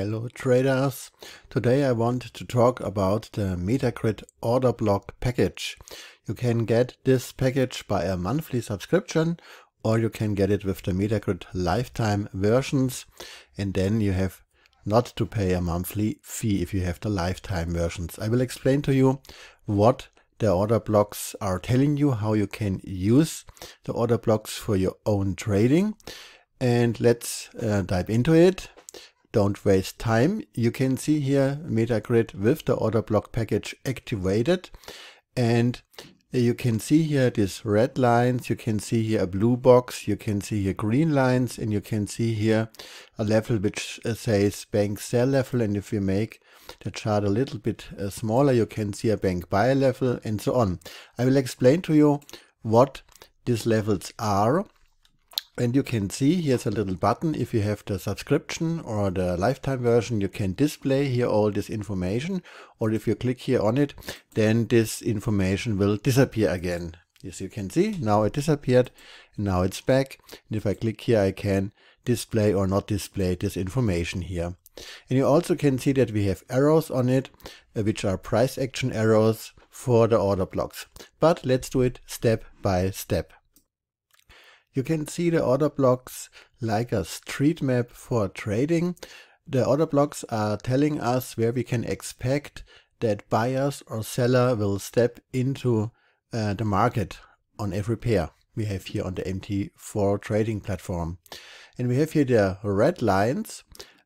Hello traders! Today I want to talk about the Metacrit order block package. You can get this package by a monthly subscription or you can get it with the Metacrit lifetime versions and then you have not to pay a monthly fee if you have the lifetime versions. I will explain to you what the order blocks are telling you, how you can use the order blocks for your own trading and let's uh, dive into it. Don't waste time. You can see here Metagrid with the order block package activated and you can see here these red lines, you can see here a blue box, you can see here green lines, and you can see here a level which uh, says bank sell level. And if we make the chart a little bit uh, smaller, you can see a bank buy level and so on. I will explain to you what these levels are and you can see here's a little button. If you have the subscription or the lifetime version, you can display here all this information. Or if you click here on it, then this information will disappear again. As you can see, now it disappeared. Now it's back. And if I click here, I can display or not display this information here. And you also can see that we have arrows on it, uh, which are price action arrows for the order blocks. But let's do it step by step. You can see the order blocks like a street map for trading. The order blocks are telling us where we can expect that buyers or seller will step into uh, the market on every pair we have here on the MT4 trading platform. And we have here the red lines.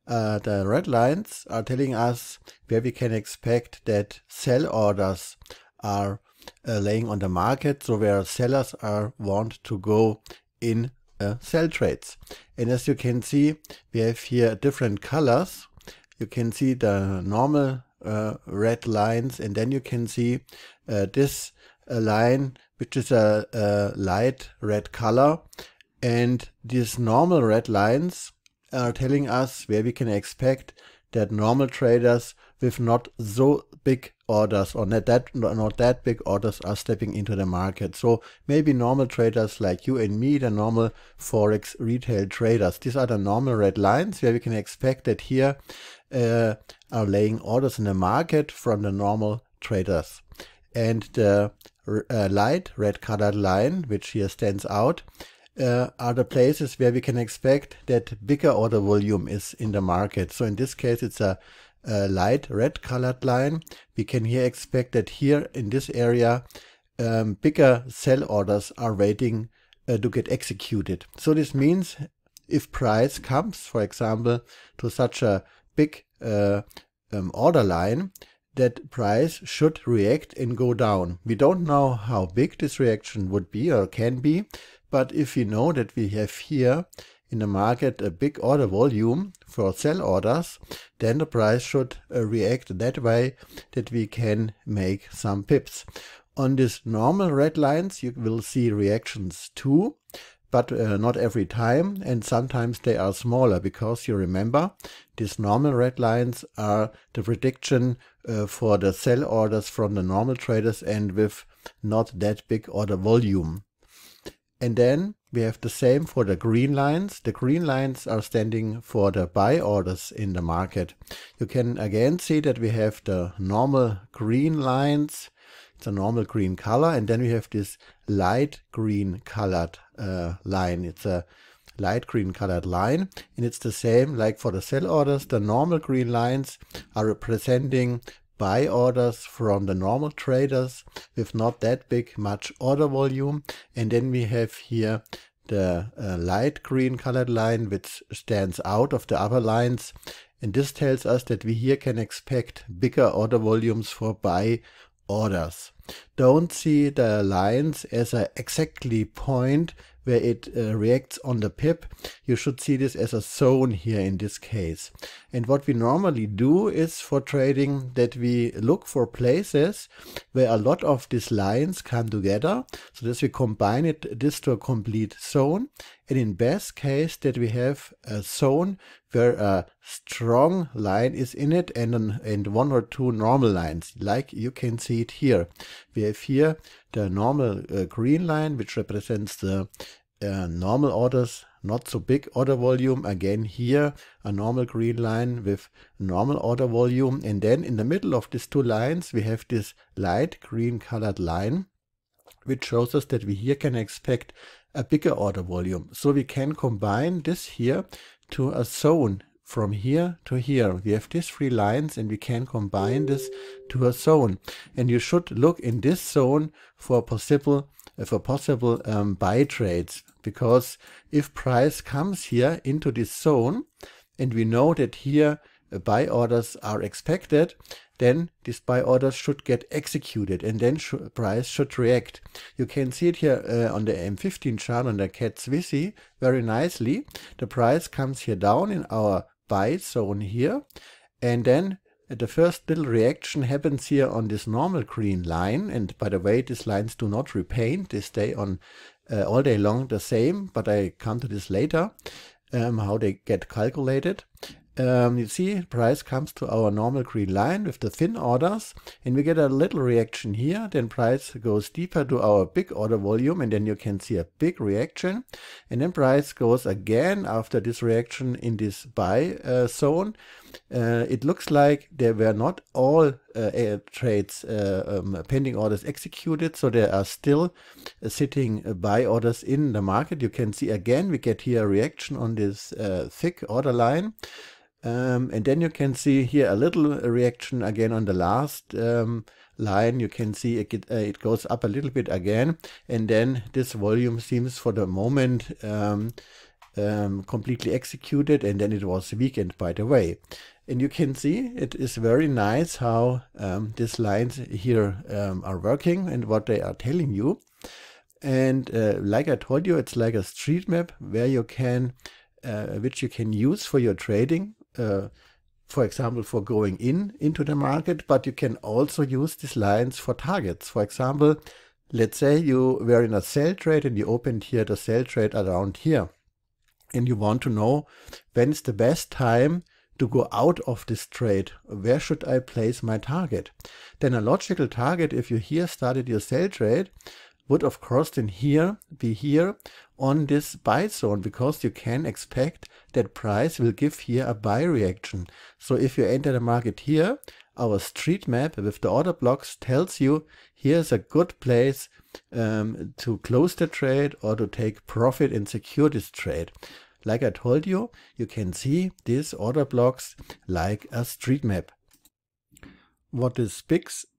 Uh, the red lines are telling us where we can expect that sell orders are uh, laying on the market, so where sellers are want to go in uh, cell traits. And as you can see, we have here different colors. You can see the normal uh, red lines and then you can see uh, this uh, line which is a, a, light red color and these normal red lines are telling us where we can expect that normal traders with not so big orders or not that not that big orders are stepping into the market. So maybe normal traders like you and me, the normal forex retail traders, these are the normal red lines where we can expect that here uh, are laying orders in the market from the normal traders. And the uh, light red colored line, which here stands out, uh, are the places where we can expect that bigger order volume is in the market. So in this case, it's a uh, light red colored line, we can here expect that here in this area, um, bigger sell orders are waiting uh, to get executed. So this means if price comes, for example, to such a big uh, um, order line, that price should react and go down. We don't know how big this reaction would be or can be, but if we know that we have here in the market a big order volume for sell orders, then the price should uh, react that way that we can make some pips. On these normal red lines you will see reactions too, but uh, not every time and sometimes they are smaller because you remember these normal red lines are the prediction uh, for the sell orders from the normal traders and with not that big order volume. And then we have the same for the green lines. The green lines are standing for the buy orders in the market. You can again see that we have the normal green lines. It's a normal green color. And then we have this light green colored uh, line. It's a light green colored line. And it's the same like for the sell orders. The normal green lines are representing buy orders from the normal traders with not that big much order volume. And then we have here the uh, light green colored line which stands out of the other lines and this tells us that we here can expect bigger order volumes for buy orders. Don't see the lines as a exactly point where it uh, reacts on the pip. You should see this as a zone here in this case. And what we normally do is for trading that we look for places where a lot of these lines come together. So this we combine it this to a complete zone. And in best case that we have a zone where a strong line is in it and, an, and one or two normal lines, like you can see it here. We have here the normal uh, green line, which represents the uh, normal orders, not so big order volume. Again here, a normal green line with normal order volume. And then in the middle of these two lines, we have this light green colored line, which shows us that we here can expect a bigger order volume. So we can combine this here to a zone from here to here. We have these three lines and we can combine this to a zone. And you should look in this zone for possible uh, for possible um, buy trades because if price comes here into this zone and we know that here uh, buy orders are expected, then this buy orders should get executed and then sh price should react. You can see it here uh, on the M15 chart on the CAT Swissi very nicely. The price comes here down in our buy zone here and then the first little reaction happens here on this normal green line and by the way these lines do not repaint they stay on uh, all day long the same but I come to this later um, how they get calculated um, you see price comes to our normal green line with the thin orders and we get a little reaction here then price goes deeper to our big order volume and then you can see a big reaction and then price goes again after this reaction in this buy uh, zone uh, it looks like there were not all uh, trades uh, um, pending orders executed so there are still uh, sitting uh, buy orders in the market you can see again we get here a reaction on this thick order line um, and then you can see here a little reaction again on the last um, line. You can see it, uh, it, goes up a little bit again. And then this volume seems for the moment um, um, completely executed. And then it was weakened by the way. And you can see it is very nice how um, these lines here um, are working and what they are telling you. And uh, like I told you, it's like a street map where you can uh, which you can use for your trading uh, for example, for going in into the market, but you can also use these lines for targets. For example, let's say you were in a sell trade and you opened here the sell trade around here. And you want to know when's the best time to go out of this trade? Where should I place my target? Then a logical target, if you here started your sell trade, would of course then here be here on this buy zone because you can expect that price will give here a buy reaction. So if you enter the market here, our street map with the order blocks tells you here's a good place um, to close the trade or to take profit and secure this trade. Like I told you, you can see these order blocks like a street map. What this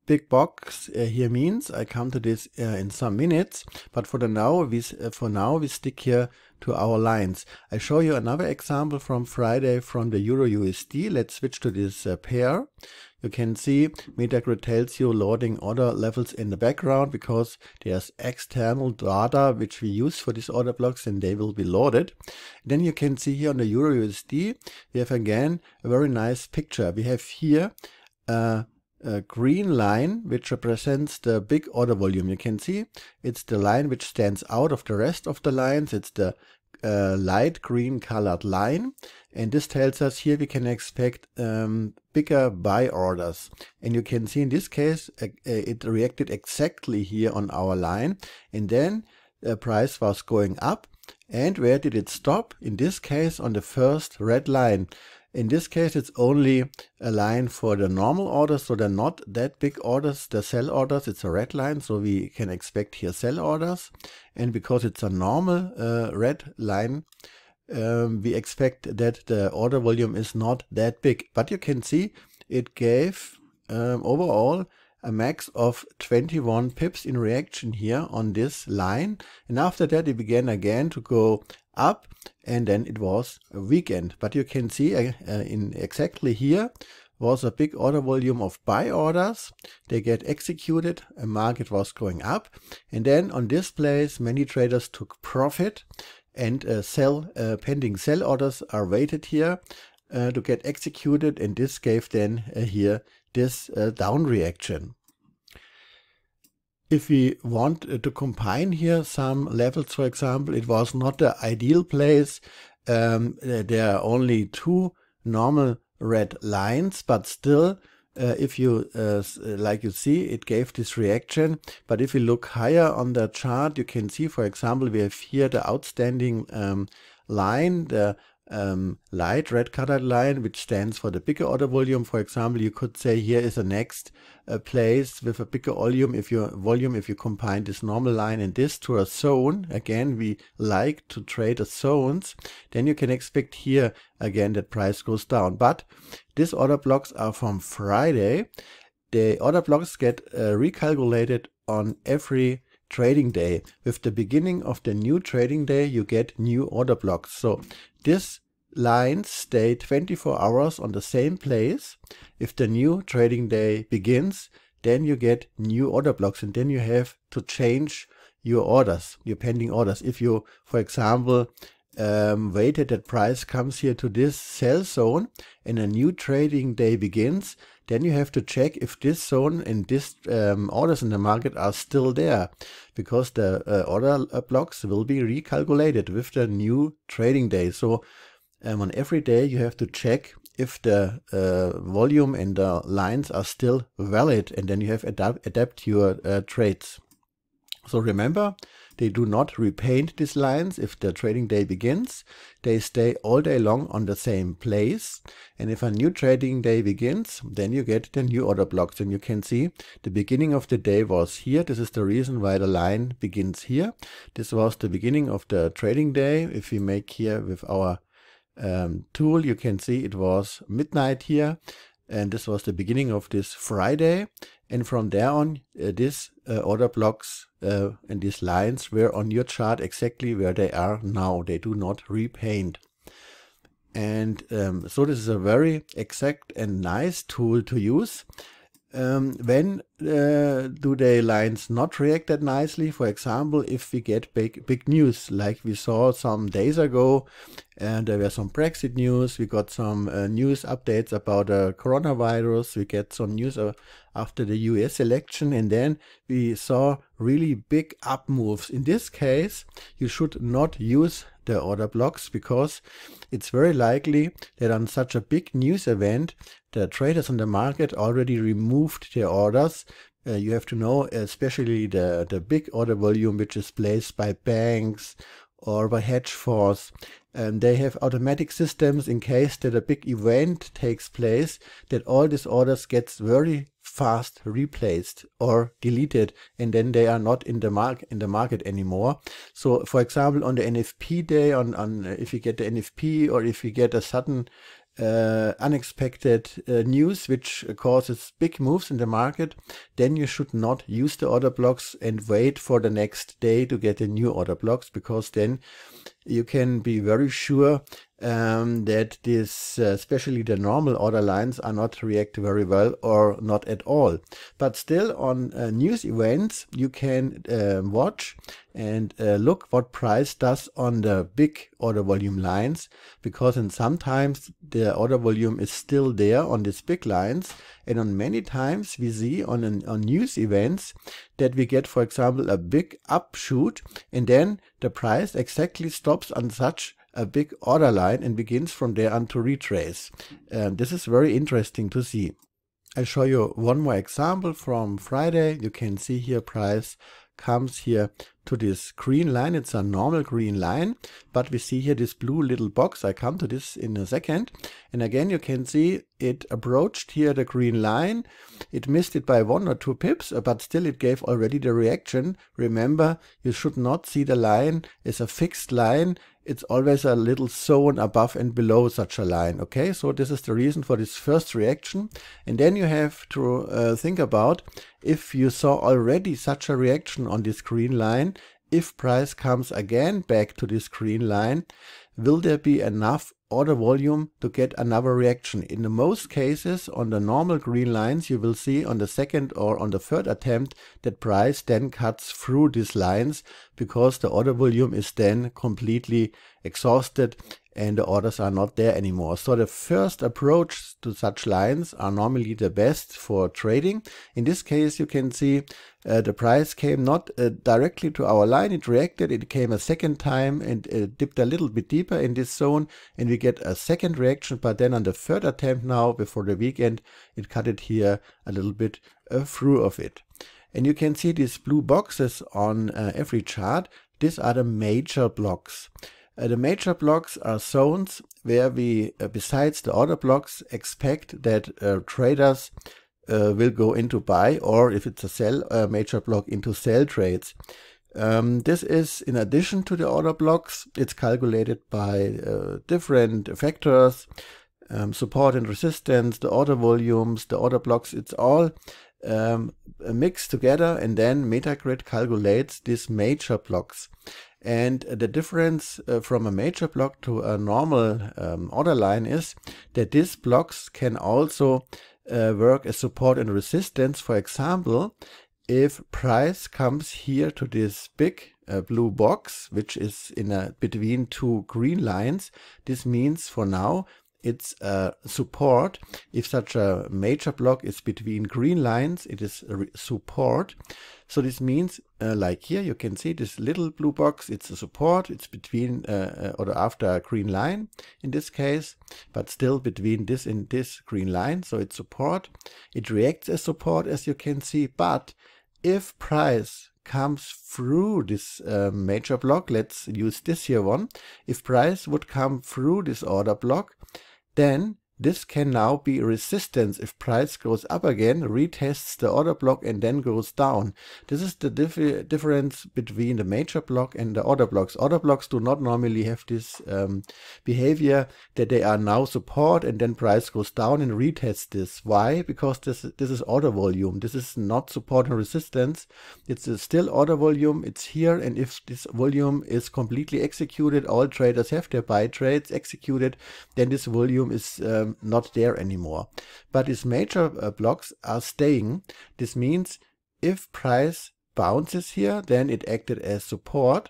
big box uh, here means. I come to this uh, in some minutes, but for the now, we, uh, for now we stick here to our lines. I show you another example from Friday from the Euro USD. Let's switch to this uh, pair. You can see MetaGrid tells you loading order levels in the background because there's external data which we use for these order blocks and they will be loaded. Then you can see here on the Euro USD, we have again a very nice picture. We have here uh, a green line which represents the big order volume. You can see it's the line which stands out of the rest of the lines. It's the uh, light green colored line and this tells us here we can expect um, bigger buy orders and you can see in this case uh, uh it reacted exactly here on our line and then the uh, price was going up and where did it stop in this case on the first red line in this case, it's only a line for the normal orders, so they're not that big orders. The sell orders, it's a red line, so we can expect here sell orders. And because it's a normal uh, red line, um, we expect that the order volume is not that big. But you can see it gave um, overall a max of 21 pips in reaction here on this line. And after that, it began again to go up and then it was a weekend. But you can see uh, uh, in exactly here was a big order volume of buy orders. They get executed, a market was going up. And then on this place, many traders took profit and uh, sell uh, pending sell orders are waited here uh, to get executed. And this gave then uh, here this uh, down reaction if we want to combine here some levels, for example, it was not the ideal place. Um, there are only two normal red lines, but still, uh, if you, uh, uh like you see, it gave this reaction. But if you look higher on the chart, you can see, for example, we have here the outstanding um, line, the um, light red colored line, which stands for the bigger order volume. For example, you could say here is the next uh, place with a bigger volume if you volume if you combine this normal line and this to a zone. Again, we like to trade the zones. Then you can expect here again that price goes down. But these order blocks are from Friday. The order blocks get uh, recalculated on every trading day. With the beginning of the new trading day, you get new order blocks. So this lines stay 24 hours on the same place. If the new trading day begins, then you get new order blocks and then you have to change your orders, your pending orders. If you, for example, um, waited that price comes here to this sell zone and a new trading day begins, then you have to check if this zone and this um, orders in the market are still there because the uh, order uh, blocks will be recalculated with the new trading day. So um, on every day you have to check if the uh, volume and the lines are still valid and then you have adapt, adapt your uh, trades. So remember, they do not repaint these lines if their trading day begins. They stay all day long on the same place. And if a new trading day begins, then you get the new order blocks. And you can see the beginning of the day was here. This is the reason why the line begins here. This was the beginning of the trading day. If we make here with our um, tool, you can see it was midnight here. And this was the beginning of this Friday. And from there on, uh, these uh, order blocks uh, and these lines were on your chart exactly where they are now. They do not repaint. And um, so this is a very exact and nice tool to use um, when uh, do the lines not react that nicely? For example, if we get big, big news like we saw some days ago, and there were some Brexit news, we got some uh, news updates about the uh, coronavirus, we get some news uh, after the US election, and then we saw really big up moves. In this case, you should not use their order blocks because it's very likely that on such a big news event, the traders on the market already removed their orders. Uh, you have to know, especially the, the big order volume, which is placed by banks or by hedge funds. and um, they have automatic systems in case that a big event takes place, that all these orders gets very fast replaced or deleted and then they are not in the mark in the market anymore so for example on the nfp day on on uh, if you get the nfp or if you get a sudden uh, unexpected uh, news which causes big moves in the market, then you should not use the order blocks and wait for the next day to get the new order blocks because then you can be very sure um, that this, uh, especially the normal order lines are not react very well or not at all. But still on uh, news events, you can uh, watch and uh, look what price does on the big order volume lines, because in sometimes the order volume is still there on these big lines and on many times we see on, an, on news events that we get, for example, a big upshoot and then the price exactly stops on such a big order line and begins from there on to retrace. Um, this is very interesting to see. I'll show you one more example from Friday. You can see here price comes here to this green line. It's a normal green line, but we see here this blue little box. I come to this in a second. And again, you can see it approached here the green line. It missed it by one or two pips, but still it gave already the reaction. Remember, you should not see the line as a fixed line it's always a little zone above and below such a line. Okay, so this is the reason for this first reaction. And then you have to uh, think about if you saw already such a reaction on this green line, if price comes again back to this green line, will there be enough Order volume to get another reaction. In the most cases on the normal green lines you will see on the second or on the third attempt that price then cuts through these lines because the order volume is then completely exhausted and the orders are not there anymore. So the first approach to such lines are normally the best for trading. In this case, you can see uh, the price came not uh, directly to our line. It reacted. It came a second time and uh, dipped a little bit deeper in this zone and we get a second reaction. But then on the third attempt now before the weekend, it cut it here a little bit uh, through of it. And you can see these blue boxes on uh, every chart. These are the major blocks. Uh, the major blocks are zones where we, uh, besides the order blocks, expect that uh, traders uh, will go into buy or if it's a sell uh, major block into sell trades. Um, this is in addition to the order blocks. It's calculated by uh, different factors, um, support and resistance, the order volumes, the order blocks. It's all um, mixed together and then Metagrid calculates these major blocks. And the difference uh, from a major block to a normal um, order line is that these blocks can also uh, work as support and resistance. For example, if price comes here to this big uh, blue box, which is in a between two green lines, this means for now its uh, support. If such a major block is between green lines, it is support. So this means, uh, like here, you can see this little blue box, it's a support, it's between uh, uh, or after a green line in this case, but still between this and this green line, so it's support. It reacts as support, as you can see, but if price comes through this uh, major block, let's use this here one, if price would come through this order block, then this can now be resistance if price goes up again, retests the order block and then goes down. This is the dif difference between the major block and the order blocks. Order blocks do not normally have this um, behavior that they are now support and then price goes down and retests this. Why? Because this, this is order volume. This is not support and resistance. It's still order volume. It's here and if this volume is completely executed, all traders have their buy trades executed, then this volume is uh, um, not there anymore. But these major uh, blocks are staying. This means if price bounces here, then it acted as support.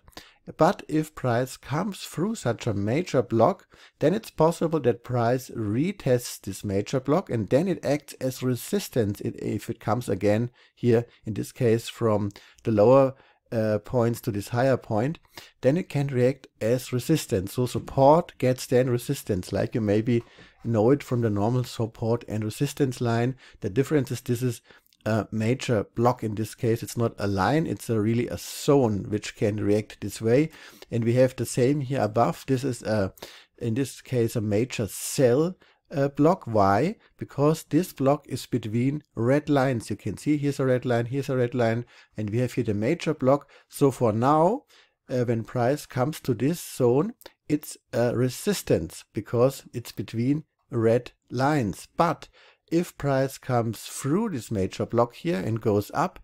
But if price comes through such a major block, then it's possible that price retests this major block and then it acts as resistance if it comes again here, in this case from the lower uh, points to this higher point, then it can react as resistance. So support gets then resistance, like you maybe know it from the normal support and resistance line. The difference is this is a major block in this case. It's not a line, it's a really a zone which can react this way. And we have the same here above. This is a, in this case, a major cell uh, block. Why? Because this block is between red lines. You can see here's a red line, here's a red line, and we have here the major block. So for now, uh, when price comes to this zone, it's a resistance because it's between red lines. But if price comes through this major block here and goes up,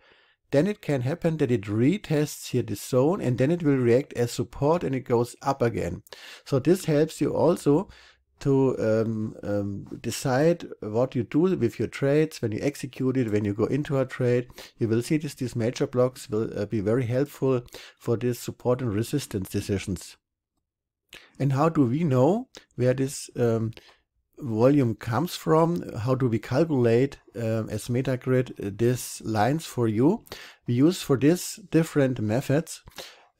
then it can happen that it retests here this zone and then it will react as support and it goes up again. So this helps you also to um, um, decide what you do with your trades, when you execute it, when you go into a trade. You will see this, these major blocks will uh, be very helpful for these support and resistance decisions. And how do we know where this um, volume comes from, how do we calculate um, as Metagrid uh, these lines for you. We use for this different methods.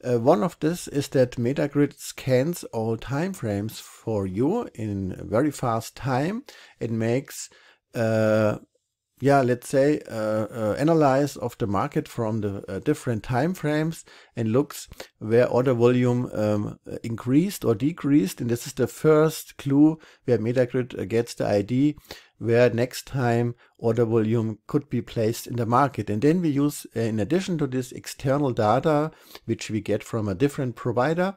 Uh, one of this is that Metagrid scans all time frames for you in very fast time. It makes uh, yeah, let's say, uh, uh, analyze of the market from the uh, different time frames and looks where order volume um, increased or decreased. And this is the first clue where Metagrid uh, gets the ID where next time order volume could be placed in the market. And then we use, uh, in addition to this external data, which we get from a different provider,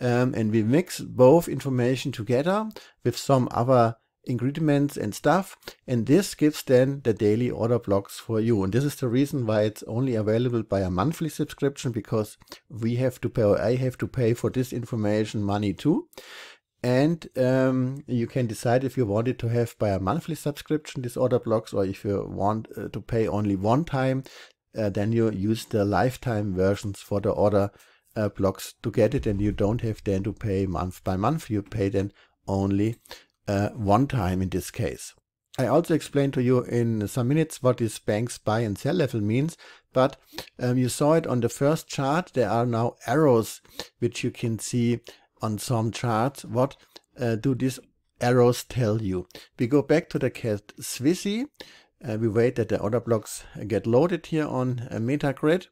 um, and we mix both information together with some other ingredients and stuff. And this gives then the daily order blocks for you. And this is the reason why it's only available by a monthly subscription because we have to pay, or I have to pay for this information money too. And um, you can decide if you want it to have by a monthly subscription this order blocks or if you want uh, to pay only one time, uh, then you use the lifetime versions for the order uh, blocks to get it and you don't have then to pay month by month. You pay then only uh, one time in this case. I also explained to you in some minutes what this bank's buy and sell level means, but um, you saw it on the first chart. There are now arrows which you can see on some charts. What uh, do these arrows tell you? We go back to the cat Swissy. Uh, we wait that the order blocks get loaded here on uh, Metagrid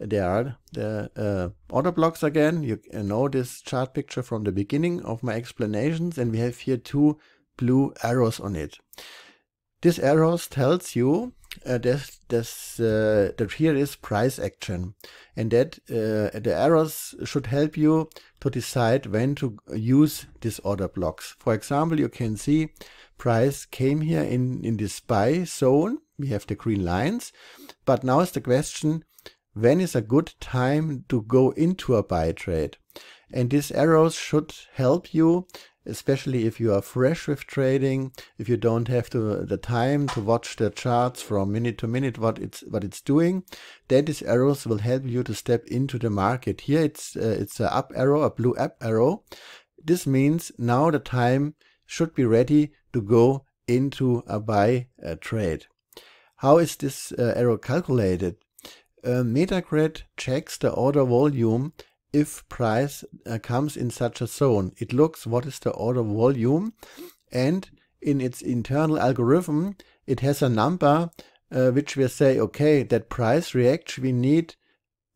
there are the uh, order blocks again. You know this chart picture from the beginning of my explanations and we have here two blue arrows on it. This arrows tells you uh, this, this, uh, that here is price action and that uh, the arrows should help you to decide when to use these order blocks. For example, you can see price came here in, in this buy zone. We have the green lines, but now is the question when is a good time to go into a buy trade. And these arrows should help you, especially if you are fresh with trading, if you don't have to, the time to watch the charts from minute to minute what it's what it's doing, then these arrows will help you to step into the market. Here it's uh, it's a up arrow, a blue up arrow. This means now the time should be ready to go into a buy uh, trade. How is this uh, arrow calculated? Uh, Metacred checks the order volume if price uh, comes in such a zone. It looks what is the order volume and in its internal algorithm it has a number uh, which we say okay that price reacts we need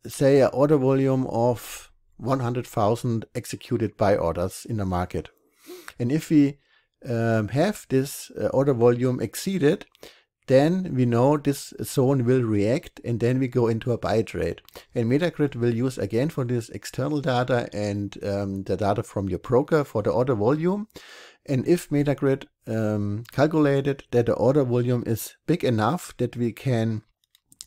say an order volume of 100,000 executed buy orders in the market. And if we um, have this uh, order volume exceeded, then we know this zone will react and then we go into a buy trade. And Metagrid will use again for this external data and um, the data from your broker for the order volume. And if Metagrid um, calculated that the order volume is big enough that we can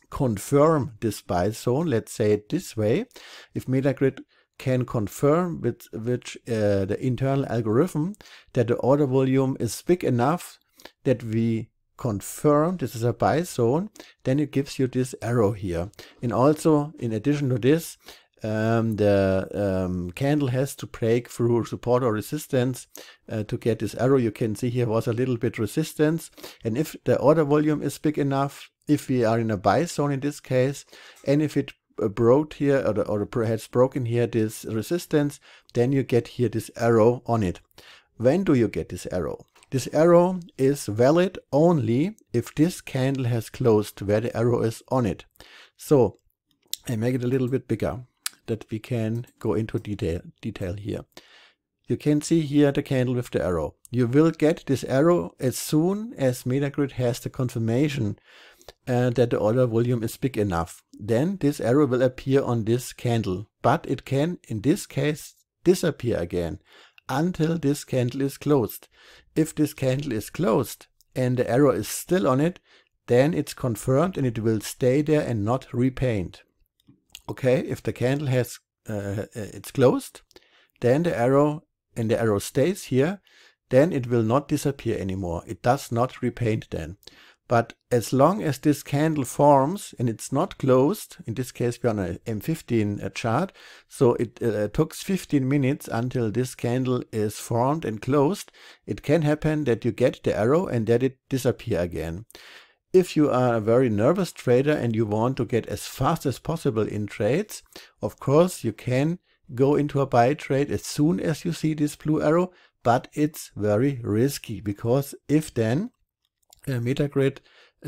confirm this buy zone, let's say it this way, if Metagrid can confirm with which uh, the internal algorithm that the order volume is big enough that we confirm this is a buy zone, then it gives you this arrow here. And also, in addition to this, um, the um, candle has to break through support or resistance uh, to get this arrow. You can see here was a little bit resistance. And if the order volume is big enough, if we are in a buy zone in this case, and if it uh, broke here or, or perhaps broken here this resistance, then you get here this arrow on it. When do you get this arrow? This arrow is valid only if this candle has closed where the arrow is on it. So I make it a little bit bigger that we can go into detail, detail here. You can see here the candle with the arrow. You will get this arrow as soon as Metagrid has the confirmation uh, that the order volume is big enough. Then this arrow will appear on this candle, but it can, in this case, disappear again until this candle is closed if this candle is closed and the arrow is still on it, then it's confirmed and it will stay there and not repaint. Okay, if the candle has uh, uh it's closed, then the arrow and the arrow stays here, then it will not disappear anymore. It does not repaint then. But as long as this candle forms and it's not closed, in this case we're on a M15 chart, so it uh, took 15 minutes until this candle is formed and closed, it can happen that you get the arrow and that it disappear again. If you are a very nervous trader and you want to get as fast as possible in trades, of course you can go into a buy trade as soon as you see this blue arrow, but it's very risky because if then uh, Metagrid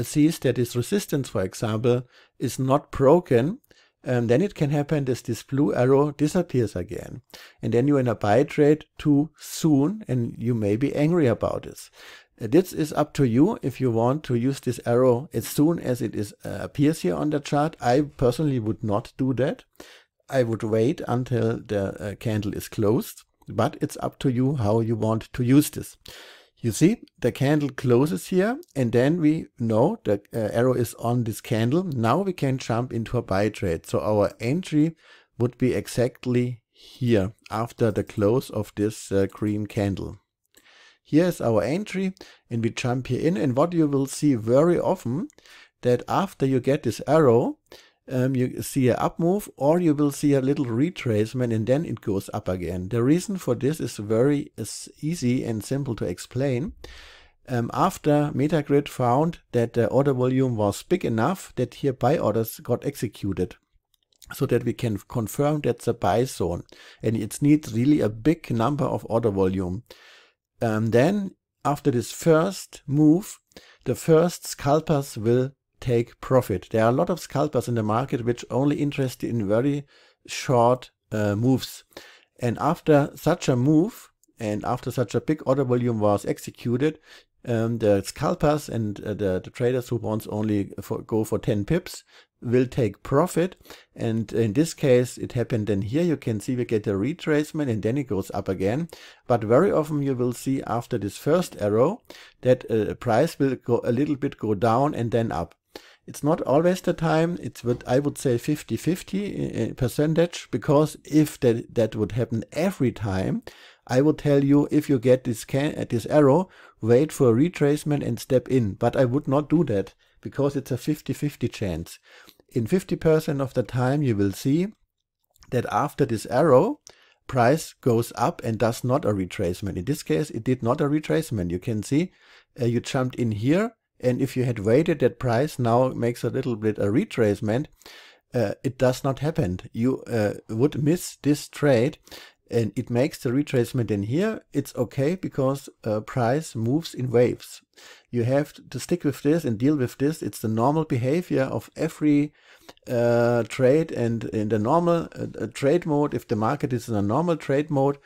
sees that its resistance, for example, is not broken, um, then it can happen that this blue arrow disappears again. And then you're in a buy trade too soon and you may be angry about this. Uh, this is up to you if you want to use this arrow as soon as it is, uh, appears here on the chart. I personally would not do that. I would wait until the uh, candle is closed, but it's up to you how you want to use this. You see, the candle closes here, and then we know the uh, arrow is on this candle. Now we can jump into a buy trade. So our entry would be exactly here after the close of this uh, green candle. Here's our entry and we jump here in and what you will see very often that after you get this arrow um, you see a up move or you will see a little retracement and then it goes up again. The reason for this is very is easy and simple to explain. Um, after Metagrid found that the order volume was big enough that here buy orders got executed so that we can confirm that's a buy zone and it needs really a big number of order volume. Um, then after this first move, the first scalpers will take profit. There are a lot of scalpers in the market which only interested in very short uh, moves. And after such a move, and after such a big order volume was executed, um, the scalpers and uh, the, the, traders who wants only for, go for 10 pips will take profit. And in this case, it happened then here. You can see we get a retracement and then it goes up again. But very often you will see after this first arrow that uh, price will go a little bit go down and then up it's not always the time. It's what I would say 50 50 uh, uh, percentage, because if that, that would happen every time, I would tell you if you get this, can, uh, this arrow, wait for a retracement and step in. But I would not do that because it's a 50 50 chance. In 50% of the time, you will see that after this arrow, price goes up and does not a retracement. In this case, it did not a retracement. You can see uh, you jumped in here and if you had waited that price, now makes a little bit a retracement. Uh, it does not happen. You uh, would miss this trade and it makes the retracement in here. It's okay because uh, price moves in waves. You have to stick with this and deal with this. It's the normal behavior of every uh, trade and in the normal uh, trade mode. If the market is in a normal trade mode,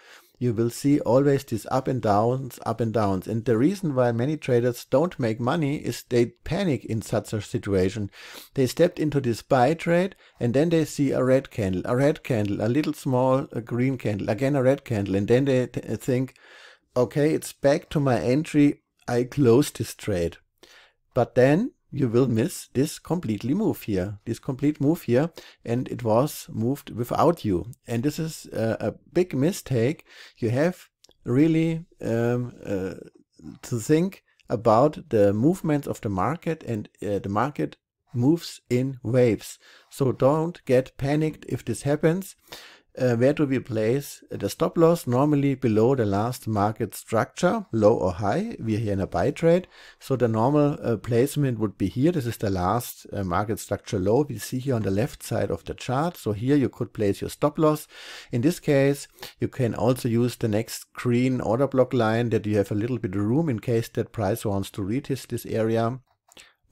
you will see always these up and downs, up and downs. And the reason why many traders don't make money is they panic in such a situation. They stepped into this buy trade and then they see a red candle, a red candle, a little small a green candle, again a red candle. And then they uh, think, okay, it's back to my entry. I close this trade. But then you will miss this completely move here, this complete move here, and it was moved without you. And this is uh, a big mistake. You have really um, uh, to think about the movements of the market and uh, the market moves in waves. So don't get panicked if this happens uh, where do we place uh, the stop loss? Normally below the last market structure, low or high. We're here in a buy trade. So the normal uh, placement would be here. This is the last uh, market structure low. We see here on the left side of the chart. So here you could place your stop loss. In this case, you can also use the next green order block line that you have a little bit of room in case that price wants to retest this area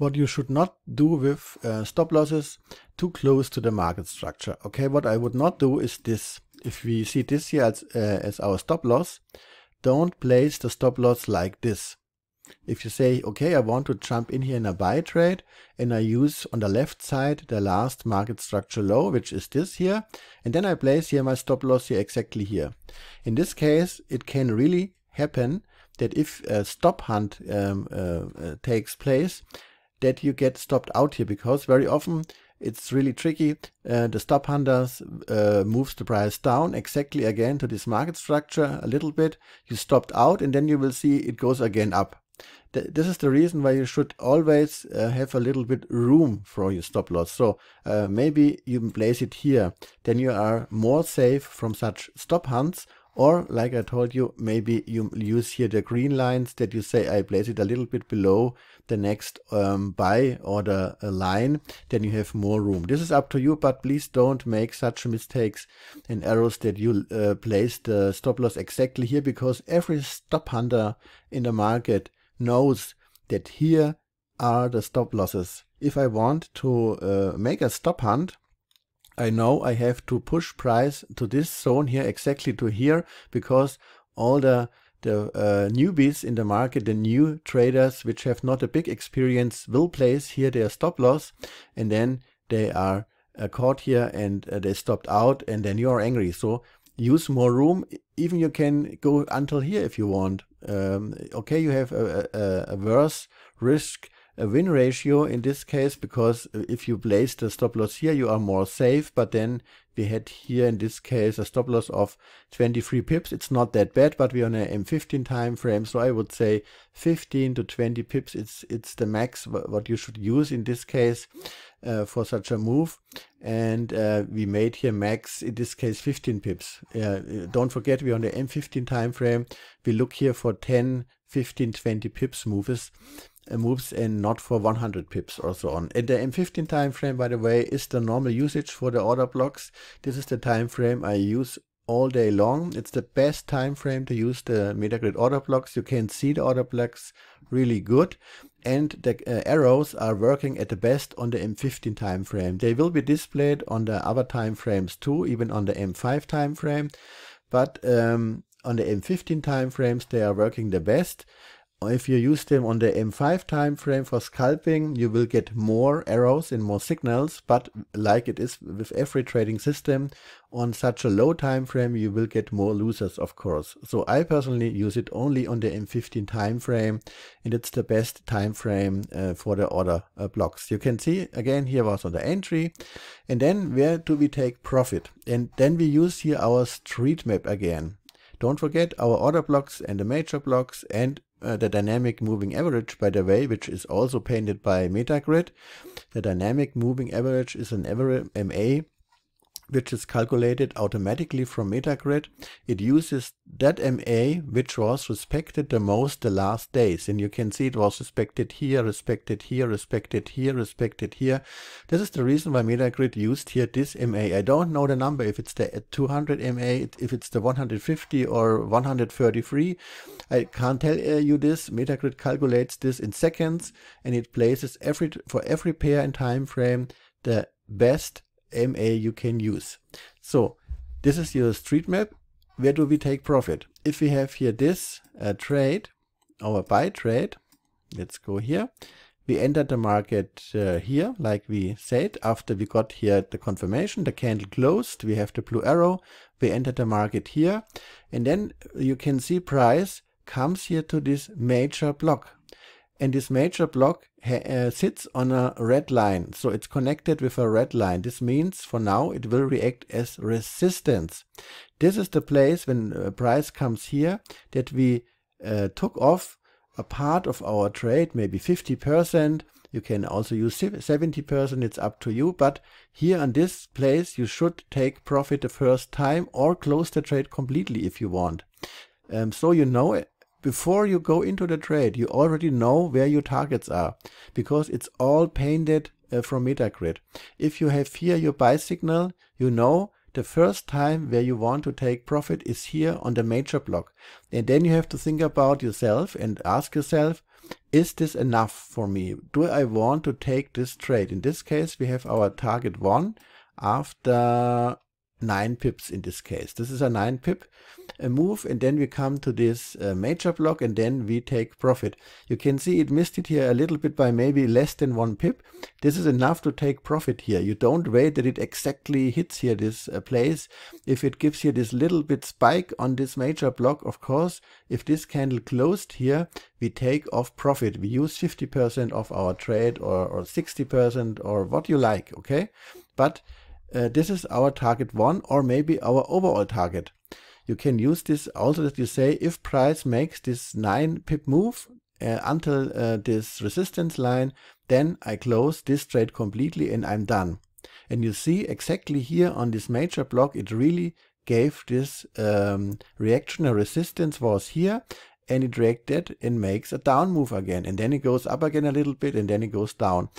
what you should not do with uh, stop losses too close to the market structure. Okay, what I would not do is this. If we see this here as, uh, as our stop loss, don't place the stop loss like this. If you say, okay, I want to jump in here in a buy trade and I use on the left side the last market structure low, which is this here, and then I place here my stop loss here exactly here. In this case, it can really happen that if a stop hunt um, uh, uh takes place, that you get stopped out here because very often it's really tricky. Uh, the stop hunters uh, moves the price down exactly again to this market structure a little bit. You stopped out and then you will see it goes again up. Th this is the reason why you should always uh, have a little bit room for your stop loss. So uh, maybe you place it here. Then you are more safe from such stop hunts or like I told you, maybe you use here the green lines that you say I place it a little bit below the next um, buy or the uh, line, then you have more room. This is up to you, but please don't make such mistakes and arrows that you uh, place the stop loss exactly here because every stop hunter in the market knows that here are the stop losses. If I want to uh, make a stop hunt I know I have to push price to this zone here, exactly to here, because all the the uh, newbies in the market, the new traders which have not a big experience will place here their stop loss and then they are uh, caught here and uh, they stopped out and then you are angry. So use more room. Even you can go until here if you want. Um, okay, you have a, a, a worse risk a win ratio in this case because if you place the stop loss here you are more safe but then we had here in this case a stop loss of 23 pips it's not that bad but we're on a m15 time frame so i would say 15 to 20 pips it's it's the max what you should use in this case uh, for such a move and uh, we made here max in this case 15 pips uh, don't forget we're on the m15 time frame we look here for 10 15 20 pips moves uh, moves in not for 100 pips or so on. And the M15 time frame, by the way, is the normal usage for the order blocks. This is the time frame I use all day long. It's the best time frame to use the Metagrid order blocks. You can see the order blocks really good. And the uh, arrows are working at the best on the M15 time frame. They will be displayed on the other time frames too, even on the M5 time frame. But um, on the M15 time frames, they are working the best if you use them on the M5 time frame for scalping, you will get more arrows and more signals, but like it is with every trading system, on such a low time frame you will get more losers of course. So I personally use it only on the M15 time frame and it's the best time frame uh, for the order uh, blocks. You can see again here was on the entry and then where do we take profit? And then we use here our street map again. Don't forget our order blocks and the major blocks and uh, the dynamic moving average, by the way, which is also painted by Metagrid. The dynamic moving average is an average MA which is calculated automatically from Metagrid, it uses that MA which was respected the most the last days. And you can see it was respected here, respected here, respected here, respected here. This is the reason why Metagrid used here this MA. I don't know the number, if it's the 200 MA, if it's the 150 or 133. I can't tell uh, you this. Metagrid calculates this in seconds and it places every for every pair and time frame the best MA you can use. So this is your street map. Where do we take profit? If we have here this uh, trade, our buy trade, let's go here. We entered the market uh, here, like we said, after we got here the confirmation, the candle closed, we have the blue arrow, we entered the market here, and then you can see price comes here to this major block, and this major block uh, sits on a red line. So it's connected with a red line. This means for now it will react as resistance. This is the place when uh, price comes here that we uh, took off a part of our trade, maybe 50%. You can also use 70%, it's up to you. But here on this place, you should take profit the first time or close the trade completely if you want. Um, so you know it before you go into the trade, you already know where your targets are because it's all painted uh, from Metagrid. If you have here your buy signal, you know the first time where you want to take profit is here on the major block. And then you have to think about yourself and ask yourself, is this enough for me? Do I want to take this trade? In this case, we have our target one after nine pips in this case. This is a nine pip a move and then we come to this uh, major block and then we take profit. You can see it missed it here a little bit by maybe less than one pip. This is enough to take profit here. You don't wait that it exactly hits here this uh, place. If it gives here this little bit spike on this major block, of course, if this candle closed here, we take off profit. We use 50% of our trade or 60% or, or what you like, okay? But uh, this is our target one or maybe our overall target. You can use this also that you say if price makes this 9 pip move uh, until uh, this resistance line, then I close this trade completely and I'm done. And you see exactly here on this major block, it really gave this um, reaction A resistance was here and it reacted and makes a down move again. And then it goes up again a little bit and then it goes down.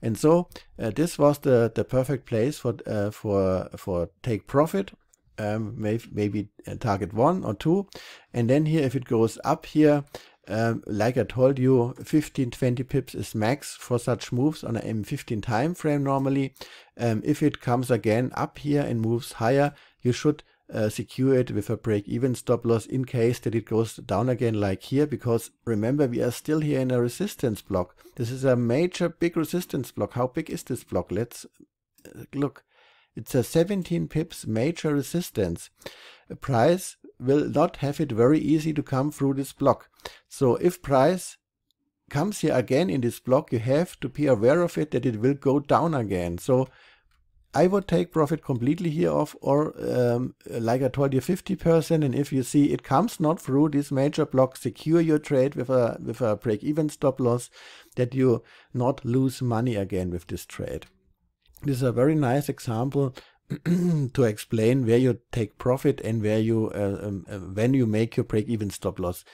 And so uh, this was the, the perfect place for, uh, for, for take profit, um, may, maybe uh, target one or two. And then here, if it goes up here, um, like I told you, 15, 20 pips is max for such moves on a M15 time frame normally. Um, if it comes again up here and moves higher, you should uh, secure it with a break-even stop loss in case that it goes down again like here because remember we are still here in a resistance block. This is a major big resistance block. How big is this block? Let's uh, look. It's a 17 pips major resistance. A price will not have it very easy to come through this block. So if price comes here again in this block, you have to be aware of it that it will go down again. So I would take profit completely here off or um, like I told you 50% and if you see it comes not through this major block secure your trade with a with a break even stop loss that you not lose money again with this trade. This is a very nice example to explain where you take profit and where you uh, um, uh, when you make your break even stop loss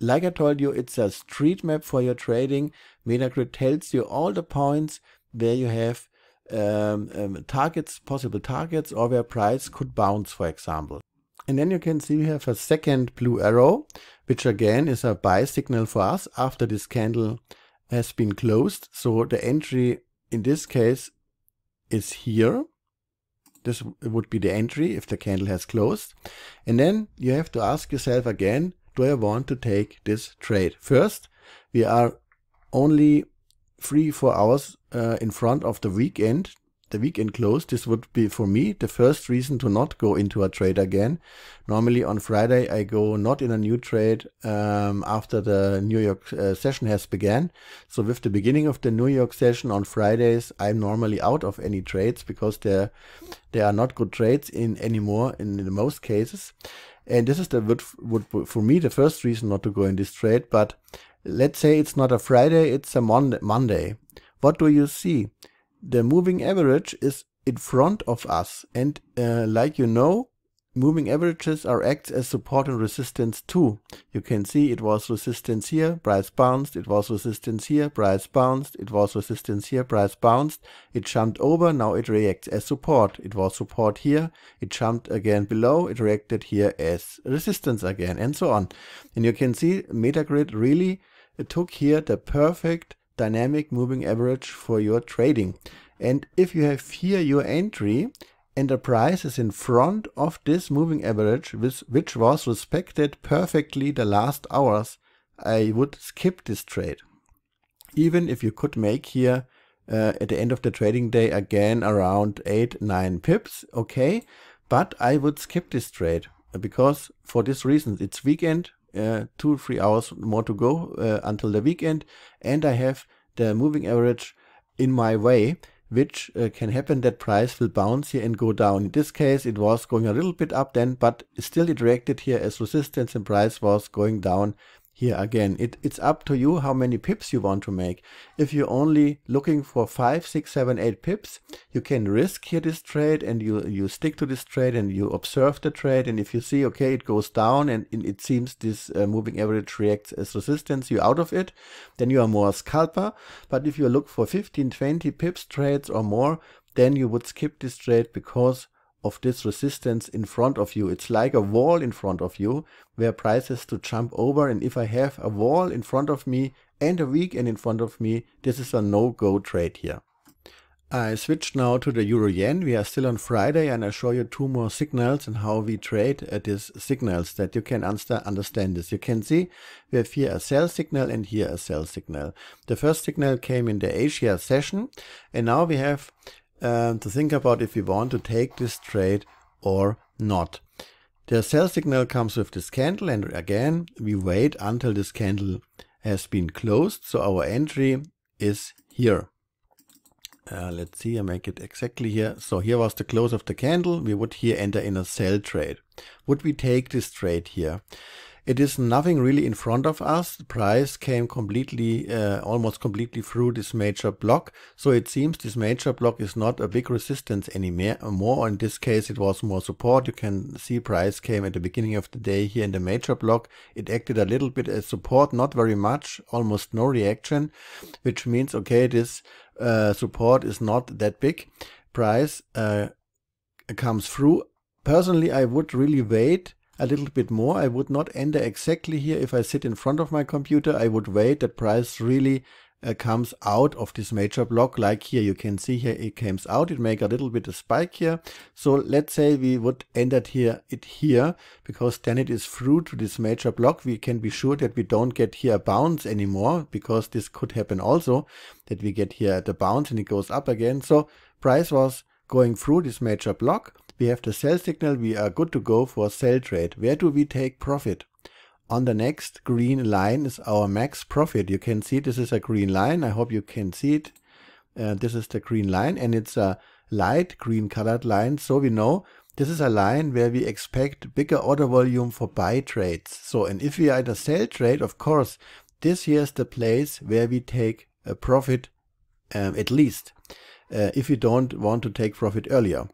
like I told you, it's a street map for your trading. Metagrid tells you all the points where you have um, um, targets, possible targets, or where price could bounce, for example. And then you can see we have a second blue arrow, which again is a buy signal for us after this candle has been closed. So the entry in this case is here. This would be the entry if the candle has closed. And then you have to ask yourself again, do I want to take this trade? First, we are only three, four hours uh, in front of the weekend, the weekend close, this would be for me the first reason to not go into a trade again. Normally on Friday, I go not in a new trade um, after the New York uh, session has began. So with the beginning of the New York session on Fridays, I'm normally out of any trades because there, there are not good trades in anymore in, in most cases. And this is the would, would for me the first reason not to go in this trade. But let's say it's not a Friday, it's a Monday what do you see? The moving average is in front of us and uh, like you know moving averages are acts as support and resistance too. You can see it was resistance here, price bounced, it was resistance here, price bounced, it was resistance here, price bounced, it jumped over, now it reacts as support. It was support here, it jumped again below, it reacted here as resistance again and so on. And you can see Metagrid really uh, took here the perfect dynamic moving average for your trading. And if you have here your entry and the price is in front of this moving average, which was respected perfectly the last hours, I would skip this trade. Even if you could make here uh, at the end of the trading day again around 8, 9 pips, okay, but I would skip this trade because for this reason, it's weekend, uh, two three hours more to go uh, until the weekend and i have the moving average in my way which uh, can happen that price will bounce here and go down in this case it was going a little bit up then but still it reacted here as resistance and price was going down here again, it, it's up to you how many pips you want to make. If you're only looking for 5, 6, 7, 8 pips, you can risk here this trade and you, you stick to this trade and you observe the trade. And if you see, okay, it goes down and it seems this uh, moving average reacts as resistance, you out of it, then you are more scalper. But if you look for 15, 20 pips trades or more, then you would skip this trade because of this resistance in front of you. It's like a wall in front of you where prices to jump over. And if I have a wall in front of me and a weekend in front of me, this is a no-go trade here. I switch now to the Euro Yen. We are still on Friday and I show you two more signals and how we trade at uh, these signals that you can understand this. You can see we have here a sell signal and here a sell signal. The first signal came in the Asia session and now we have um, to think about if we want to take this trade or not. The sell signal comes with this candle and again we wait until this candle has been closed. So our entry is here. Uh, let's see, I make it exactly here. So here was the close of the candle. We would here enter in a sell trade. Would we take this trade here? It is nothing really in front of us. The price came completely, uh, almost completely through this major block. So it seems this major block is not a big resistance anymore. In this case, it was more support. You can see price came at the beginning of the day here in the major block. It acted a little bit as support, not very much, almost no reaction, which means, okay, this uh, support is not that big. Price uh, comes through. Personally, I would really wait a little bit more. I would not enter exactly here. If I sit in front of my computer, I would wait that price really uh, comes out of this major block like here you can see here it comes out it make a little bit of spike here so let's say we would enter it here it here because then it is through to this major block we can be sure that we don't get here a bounce anymore because this could happen also that we get here the bounce and it goes up again so price was going through this major block we have the sell signal. We are good to go for sell trade. Where do we take profit? On the next green line is our max profit. You can see this is a green line. I hope you can see it. Uh, this is the green line and it's a light green colored line. So we know this is a line where we expect bigger order volume for buy trades. So, and if we are in a sell trade, of course, this here is the place where we take a profit um, at least, uh, if we don't want to take profit earlier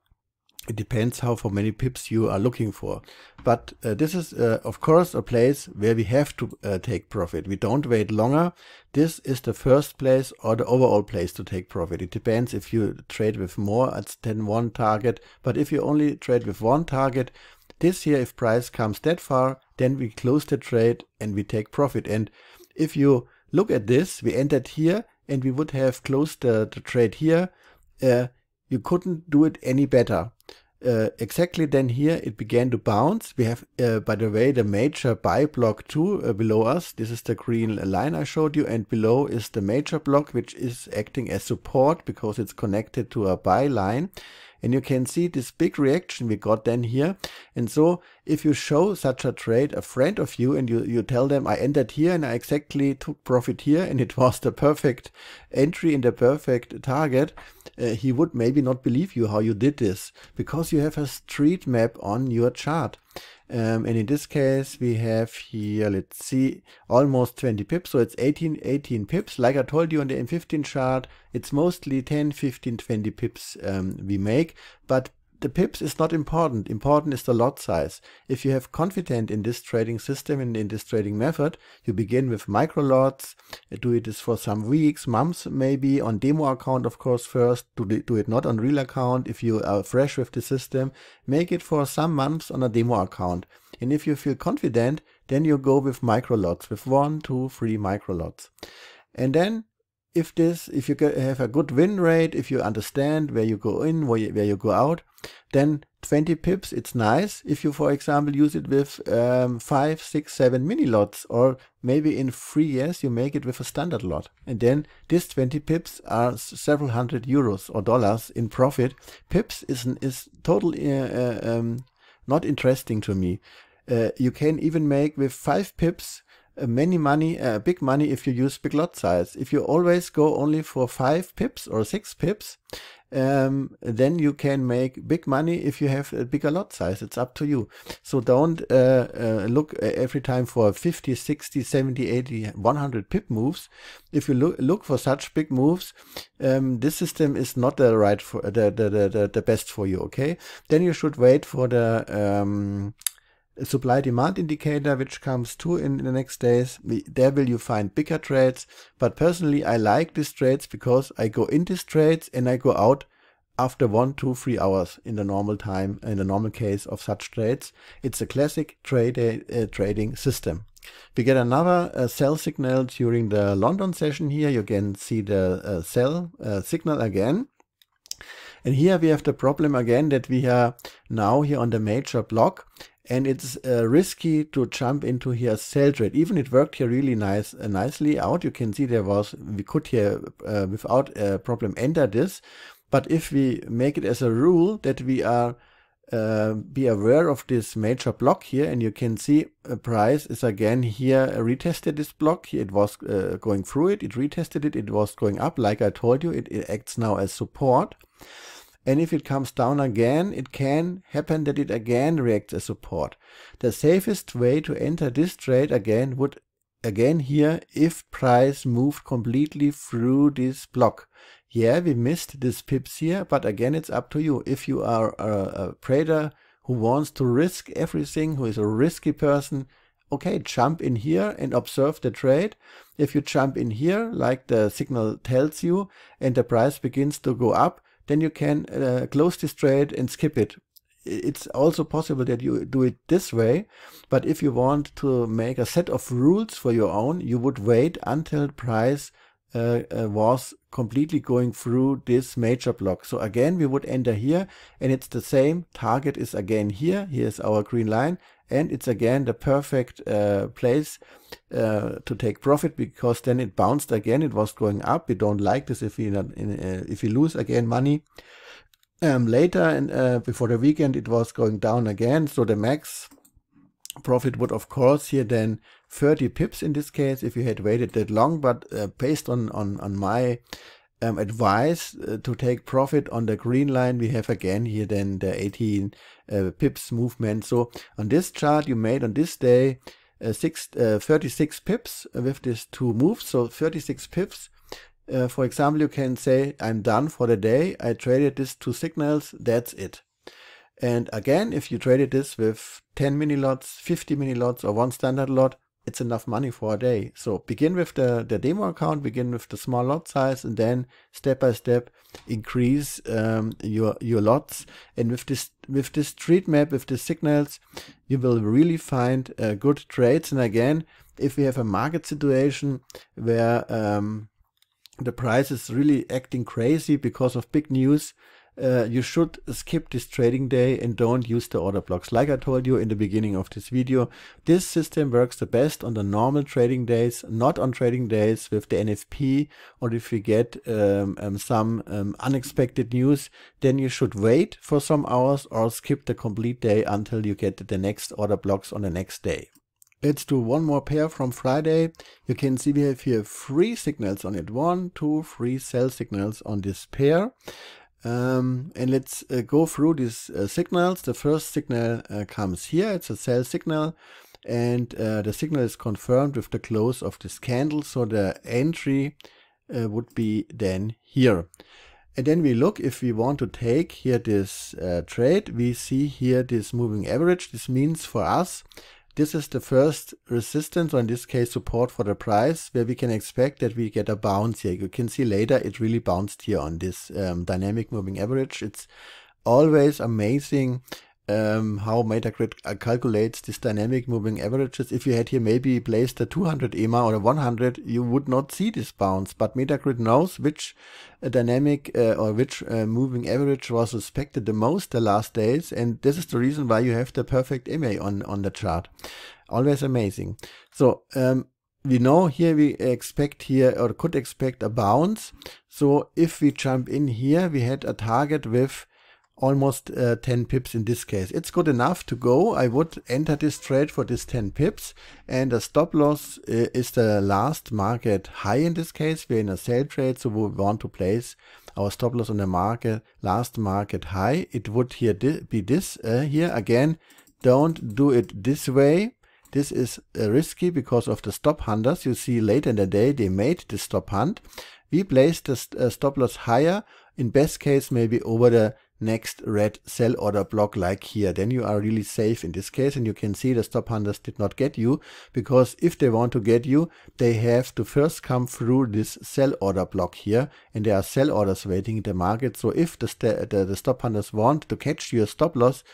it depends how for many pips you are looking for. But uh, this is, uh, of course, a place where we have to uh, take profit. We don't wait longer. This is the first place or the overall place to take profit. It depends if you trade with more at 10-1 target. But if you only trade with one target, this here, if price comes that far, then we close the trade and we take profit. And if you look at this, we entered here and we would have closed the, the trade here. Uh, you couldn't do it any better. Uh, exactly then here it began to bounce. We have, uh, by the way, the major buy block too uh, below us. This is the green line I showed you and below is the major block which is acting as support because it's connected to a buy line. And you can see this big reaction we got then here. And so if you show such a trade a friend of you and you, you tell them I entered here and I exactly took profit here and it was the perfect entry in the perfect target, uh, he would maybe not believe you how you did this because you have a street map on your chart. Um, and in this case, we have here, let's see, almost 20 pips. So it's 18, 18 pips. Like I told you on the M15 chart, it's mostly 10, 15, 20 pips um, we make. But the pips is not important. Important is the lot size. If you have confident in this trading system and in this trading method, you begin with micro lots, do it for some weeks, months maybe, on demo account of course first, do, do it not on real account if you are fresh with the system, make it for some months on a demo account. And if you feel confident, then you go with micro lots, with one, two, three micro lots. And then if this, if you have a good win rate, if you understand where you go in, where you, where you go out, then 20 pips, it's nice. If you, for example, use it with um, five, six, seven mini lots, or maybe in three years you make it with a standard lot. And then these 20 pips are several hundred euros or dollars in profit. Pips is, is totally uh, uh, um, not interesting to me. Uh, you can even make with five pips uh, many money, uh, big money if you use big lot size. If you always go only for five pips or six pips, um, then you can make big money if you have a bigger lot size. It's up to you. So don't uh, uh, look uh, every time for 50, 60, 70, 80, 100 pip moves. If you look, look for such big moves, um, this system is not the right for the, the, the, the, best for you. Okay. Then you should wait for the, um, supply demand indicator which comes to in the next days. There will you find bigger trades. But personally, I like these trades because I go in these trades and I go out after one, two, three hours in the normal time, in the normal case of such trades. It's a classic trade, uh, trading system. We get another uh, sell signal during the London session here. You can see the uh, sell uh, signal again. And here we have the problem again that we are now here on the major block and it's uh, risky to jump into here cell trade. Even it worked here really nice, uh, nicely out. You can see there was, we could here uh, without a problem enter this. But if we make it as a rule that we are uh, be aware of this major block here and you can see a price is again here retested this block here it was uh, going through it it retested it it was going up like i told you it, it acts now as support and if it comes down again, it can happen that it again reacts as support. The safest way to enter this trade again would again here if price moved completely through this block. Yeah, we missed this pips here, but again it's up to you. If you are a, a trader who wants to risk everything, who is a risky person, okay, jump in here and observe the trade. If you jump in here, like the signal tells you, and the price begins to go up, then you can uh, close this trade and skip it. It's also possible that you do it this way, but if you want to make a set of rules for your own, you would wait until price uh, uh was completely going through this major block. So again, we would enter here and it's the same. Target is again here. Here's our green line and it's again the perfect uh, place uh, to take profit because then it bounced again. It was going up. We don't like this if we in, uh, if we lose again money. Um, later and uh, before the weekend, it was going down again. So the max profit would of course here then 30 pips in this case if you had waited that long but uh, based on on on my um, advice uh, to take profit on the green line we have again here then the 18 uh, pips movement so on this chart you made on this day uh, six, uh, 36 pips with these two moves so 36 pips uh, for example you can say I'm done for the day I traded these two signals that's it and again if you traded this with 10 mini lots 50 mini lots or one standard lot it's enough money for a day. So begin with the, the demo account, begin with the small lot size, and then step by step increase um, your your lots. And with this with this street map, with the signals, you will really find uh, good trades. And again, if we have a market situation where um, the price is really acting crazy because of big news, uh, you should skip this trading day and don't use the order blocks. Like I told you in the beginning of this video, this system works the best on the normal trading days, not on trading days with the NFP or if you get um, um, some um, unexpected news, then you should wait for some hours or skip the complete day until you get the next order blocks on the next day. Let's do one more pair from Friday. You can see we have here three signals on it. One, two, three sell signals on this pair. Um, and let's uh, go through these uh, signals. The first signal uh, comes here. It's a cell signal and uh, the signal is confirmed with the close of this candle. So the entry uh, would be then here. And then we look if we want to take here this uh, trade. We see here this moving average. This means for us this is the first resistance, or in this case support for the price, where we can expect that we get a bounce here. You can see later it really bounced here on this um, dynamic moving average. It's always amazing um, how Metagrid uh, calculates this dynamic moving averages. If you had here maybe placed a 200 EMA or a 100, you would not see this bounce. But Metagrid knows which uh, dynamic uh, or which uh, moving average was respected the most the last days. And this is the reason why you have the perfect EMA on, on the chart. Always amazing. So um, we know here we expect here or could expect a bounce. So if we jump in here, we had a target with almost uh, 10 pips in this case. It's good enough to go. I would enter this trade for this 10 pips and the stop loss uh, is the last market high in this case. We're in a sell trade so we want to place our stop loss on the market last market high. It would here be this uh, here again. Don't do it this way. This is uh, risky because of the stop hunters. You see later in the day they made the stop hunt. We placed the st uh, stop loss higher in best case maybe over the next red sell order block like here. Then you are really safe in this case and you can see the stop hunters did not get you because if they want to get you, they have to first come through this sell order block here and there are sell orders waiting in the market. So if the, the, the stop hunters want to catch your stop loss,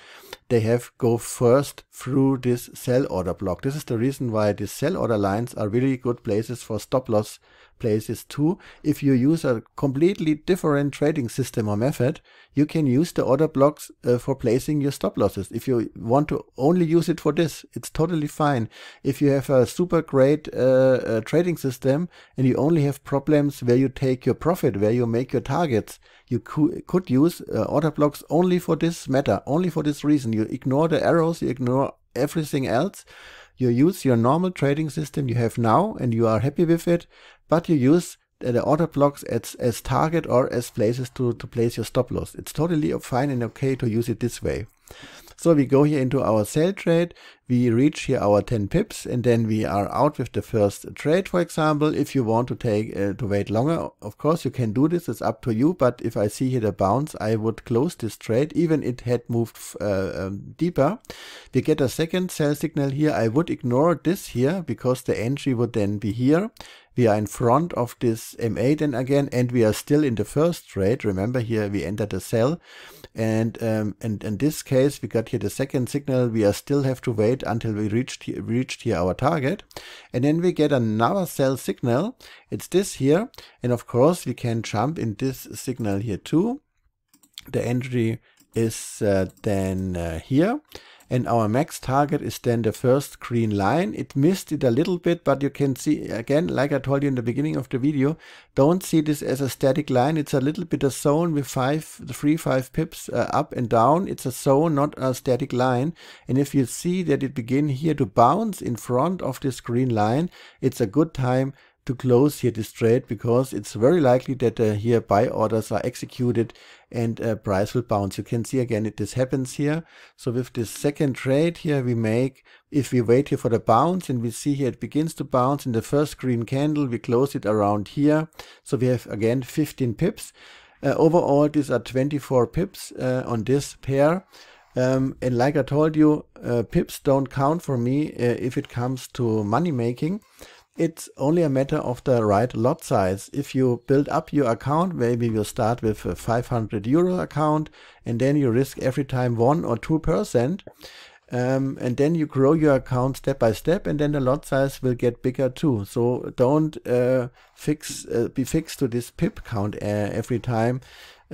they have go first through this sell order block. This is the reason why these sell order lines are really good places for stop loss places too. If you use a completely different trading system or method, you can use the order blocks uh, for placing your stop losses. If you want to only use it for this, it's totally fine. If you have a super great uh, uh, trading system and you only have problems where you take your profit, where you make your targets, you could use uh, order blocks only for this matter, only for this reason. You ignore the arrows, you ignore everything else you use your normal trading system you have now and you are happy with it, but you use the order blocks as, as target or as places to, to place your stop loss. It's totally fine and okay to use it this way. So we go here into our sell trade, we reach here our 10 pips and then we are out with the first trade for example. If you want to take uh, to wait longer, of course you can do this, it's up to you, but if I see here the bounce, I would close this trade, even it had moved uh, um, deeper. We get a second sell signal here, I would ignore this here because the entry would then be here we are in front of this M8 then again and we are still in the first trade. Remember here we entered a sell. And, um, and in this case, we got here the second signal. We still have to wait until we reached here, reached here our target. And then we get another cell signal. It's this here. And of course, we can jump in this signal here too. The entry is uh, then uh, here and our max target is then the first green line. It missed it a little bit, but you can see again, like I told you in the beginning of the video, don't see this as a static line. It's a little bit a zone with five, three, five pips uh, up and down. It's a zone, not a static line. And if you see that it begin here to bounce in front of this green line, it's a good time to close here this trade because it's very likely that uh, here buy orders are executed and uh, price will bounce. You can see again, it this happens here. So with this second trade here we make, if we wait here for the bounce and we see here it begins to bounce in the first green candle, we close it around here. So we have again 15 pips. Uh, overall, these are 24 pips uh, on this pair. Um, and like I told you, uh, pips don't count for me uh, if it comes to money making it's only a matter of the right lot size. If you build up your account, maybe you start with a 500 euro account and then you risk every time 1 or 2%. Um, and then you grow your account step by step and then the lot size will get bigger too. So don't uh, fix uh, be fixed to this pip count uh, every time.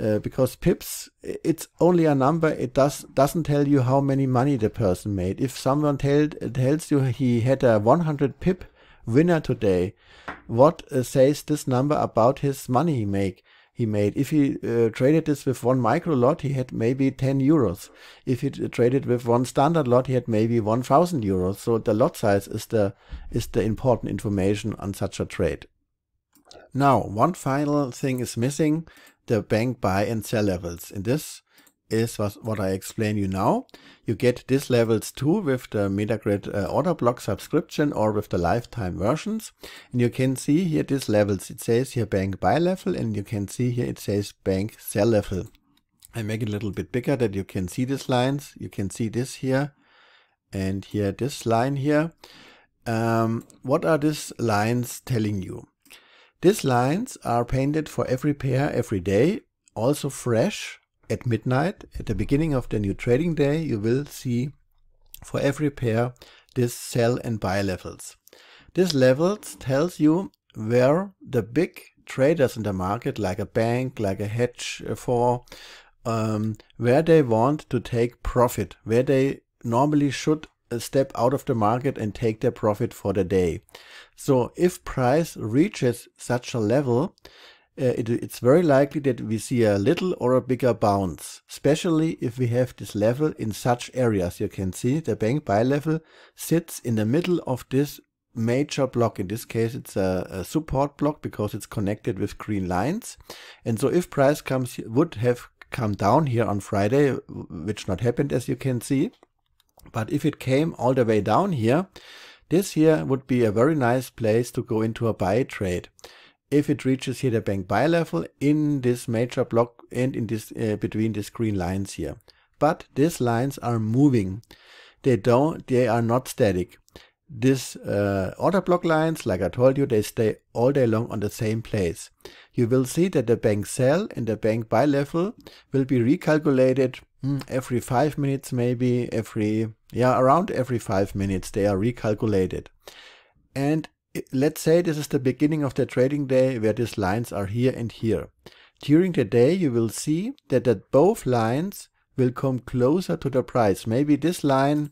Uh, because pips it's only a number it does doesn't tell you how many money the person made if someone tell, tells you he had a 100 pip winner today. What uh, says this number about his money he make? He made. If he uh, traded this with one micro lot, he had maybe 10 euros. If he uh, traded with one standard lot, he had maybe 1,000 euros. So the lot size is the is the important information on such a trade. Now, one final thing is missing: the bank buy and sell levels. In this is what I explain you now. You get these levels too with the Metagrid uh, order block subscription or with the lifetime versions. And you can see here these levels. It says here bank buy level and you can see here it says bank sell level. I make it a little bit bigger that you can see these lines. You can see this here and here this line here. Um, what are these lines telling you? These lines are painted for every pair every day, also fresh at midnight, at the beginning of the new trading day, you will see for every pair this sell and buy levels. This levels tells you where the big traders in the market, like a bank, like a hedge uh, for, um, where they want to take profit, where they normally should uh, step out of the market and take their profit for the day. So if price reaches such a level, uh, it, it's very likely that we see a little or a bigger bounce, especially if we have this level in such areas. You can see the bank buy level sits in the middle of this major block. In this case, it's a, a, support block because it's connected with green lines. And so if price comes would have come down here on Friday, which not happened as you can see, but if it came all the way down here, this here would be a very nice place to go into a buy trade if it reaches here the bank buy level in this major block and in this uh, between these green lines here. But these lines are moving. They don't. They are not static. These uh, order block lines, like I told you, they stay all day long on the same place. You will see that the bank sell and the bank buy level will be recalculated hmm, every five minutes, maybe every yeah around every five minutes they are recalculated. And let's say this is the beginning of the trading day where these lines are here and here. During the day, you will see that, that both lines will come closer to the price. Maybe this line,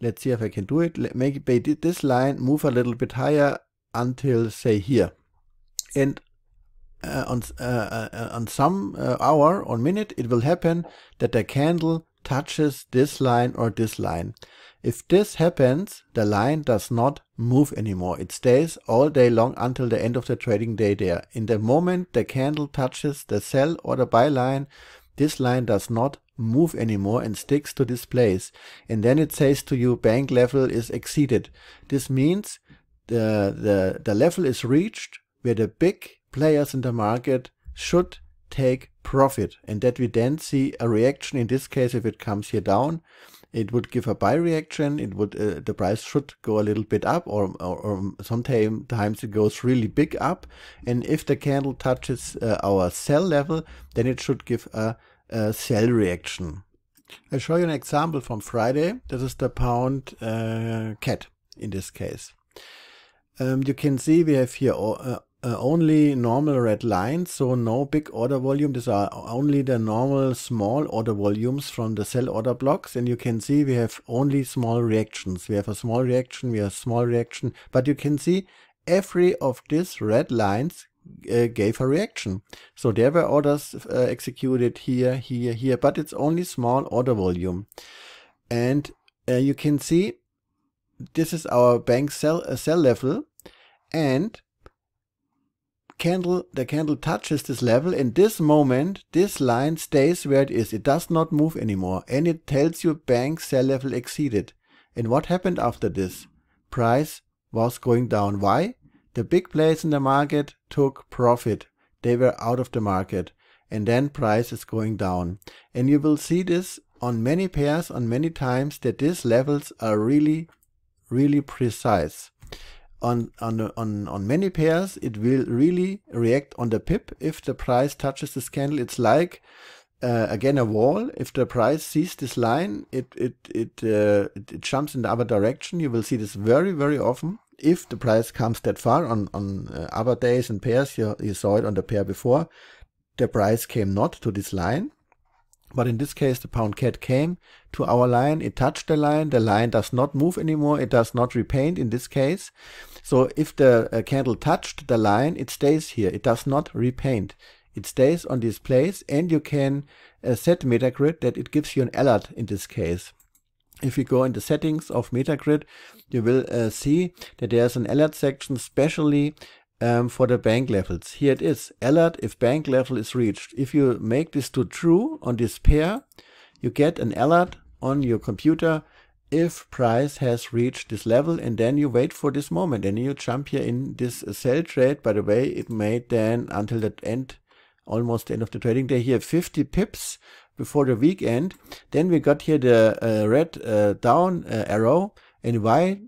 let's see if I can do it, maybe this line move a little bit higher until say here. And uh, on, uh, uh, on some uh, hour or minute, it will happen that the candle touches this line or this line. If this happens, the line does not move anymore. It stays all day long until the end of the trading day there. In the moment the candle touches the sell or the buy line, this line does not move anymore and sticks to this place. And then it says to you bank level is exceeded. This means the, the, the level is reached where the big players in the market should take profit and that we then see a reaction in this case if it comes here down it would give a buy reaction. It would uh, the price should go a little bit up, or or, or sometimes times it goes really big up. And if the candle touches uh, our sell level, then it should give a, a, sell reaction. I'll show you an example from Friday. This is the pound uh, cat in this case. Um, you can see we have here uh, uh, only normal red lines, so no big order volume. These are only the normal small order volumes from the cell order blocks. And you can see we have only small reactions. We have a small reaction, we have a small reaction. But you can see every of these red lines uh, gave a reaction. So there were orders uh, executed here, here, here, but it's only small order volume. And uh, you can see this is our bank cell, uh, cell level. And candle the candle touches this level in this moment this line stays where it is it does not move anymore and it tells you bank sell level exceeded and what happened after this price was going down why the big players in the market took profit they were out of the market and then price is going down and you will see this on many pairs on many times that these levels are really really precise on, on, on, on many pairs, it will really react on the pip. If the price touches this candle, it's like, uh, again, a wall. If the price sees this line, it, it, it, uh, it, it, jumps in the other direction. You will see this very, very often. If the price comes that far on, on uh, other days and pairs, you, you saw it on the pair before, the price came not to this line. But in this case, the pound cat came to our line. It touched the line. The line does not move anymore. It does not repaint in this case. So if the uh, candle touched the line, it stays here. It does not repaint. It stays on this place and you can uh, set Metagrid that it gives you an alert in this case. If you go in the settings of Metagrid, you will uh, see that there's an alert section specially um, for the bank levels. Here it is, alert if bank level is reached. If you make this to true on this pair, you get an alert on your computer if price has reached this level and then you wait for this moment and you jump here in this uh, sell trade by the way it made then until the end almost the end of the trading day here 50 pips before the weekend then we got here the uh, red uh, down uh, arrow and why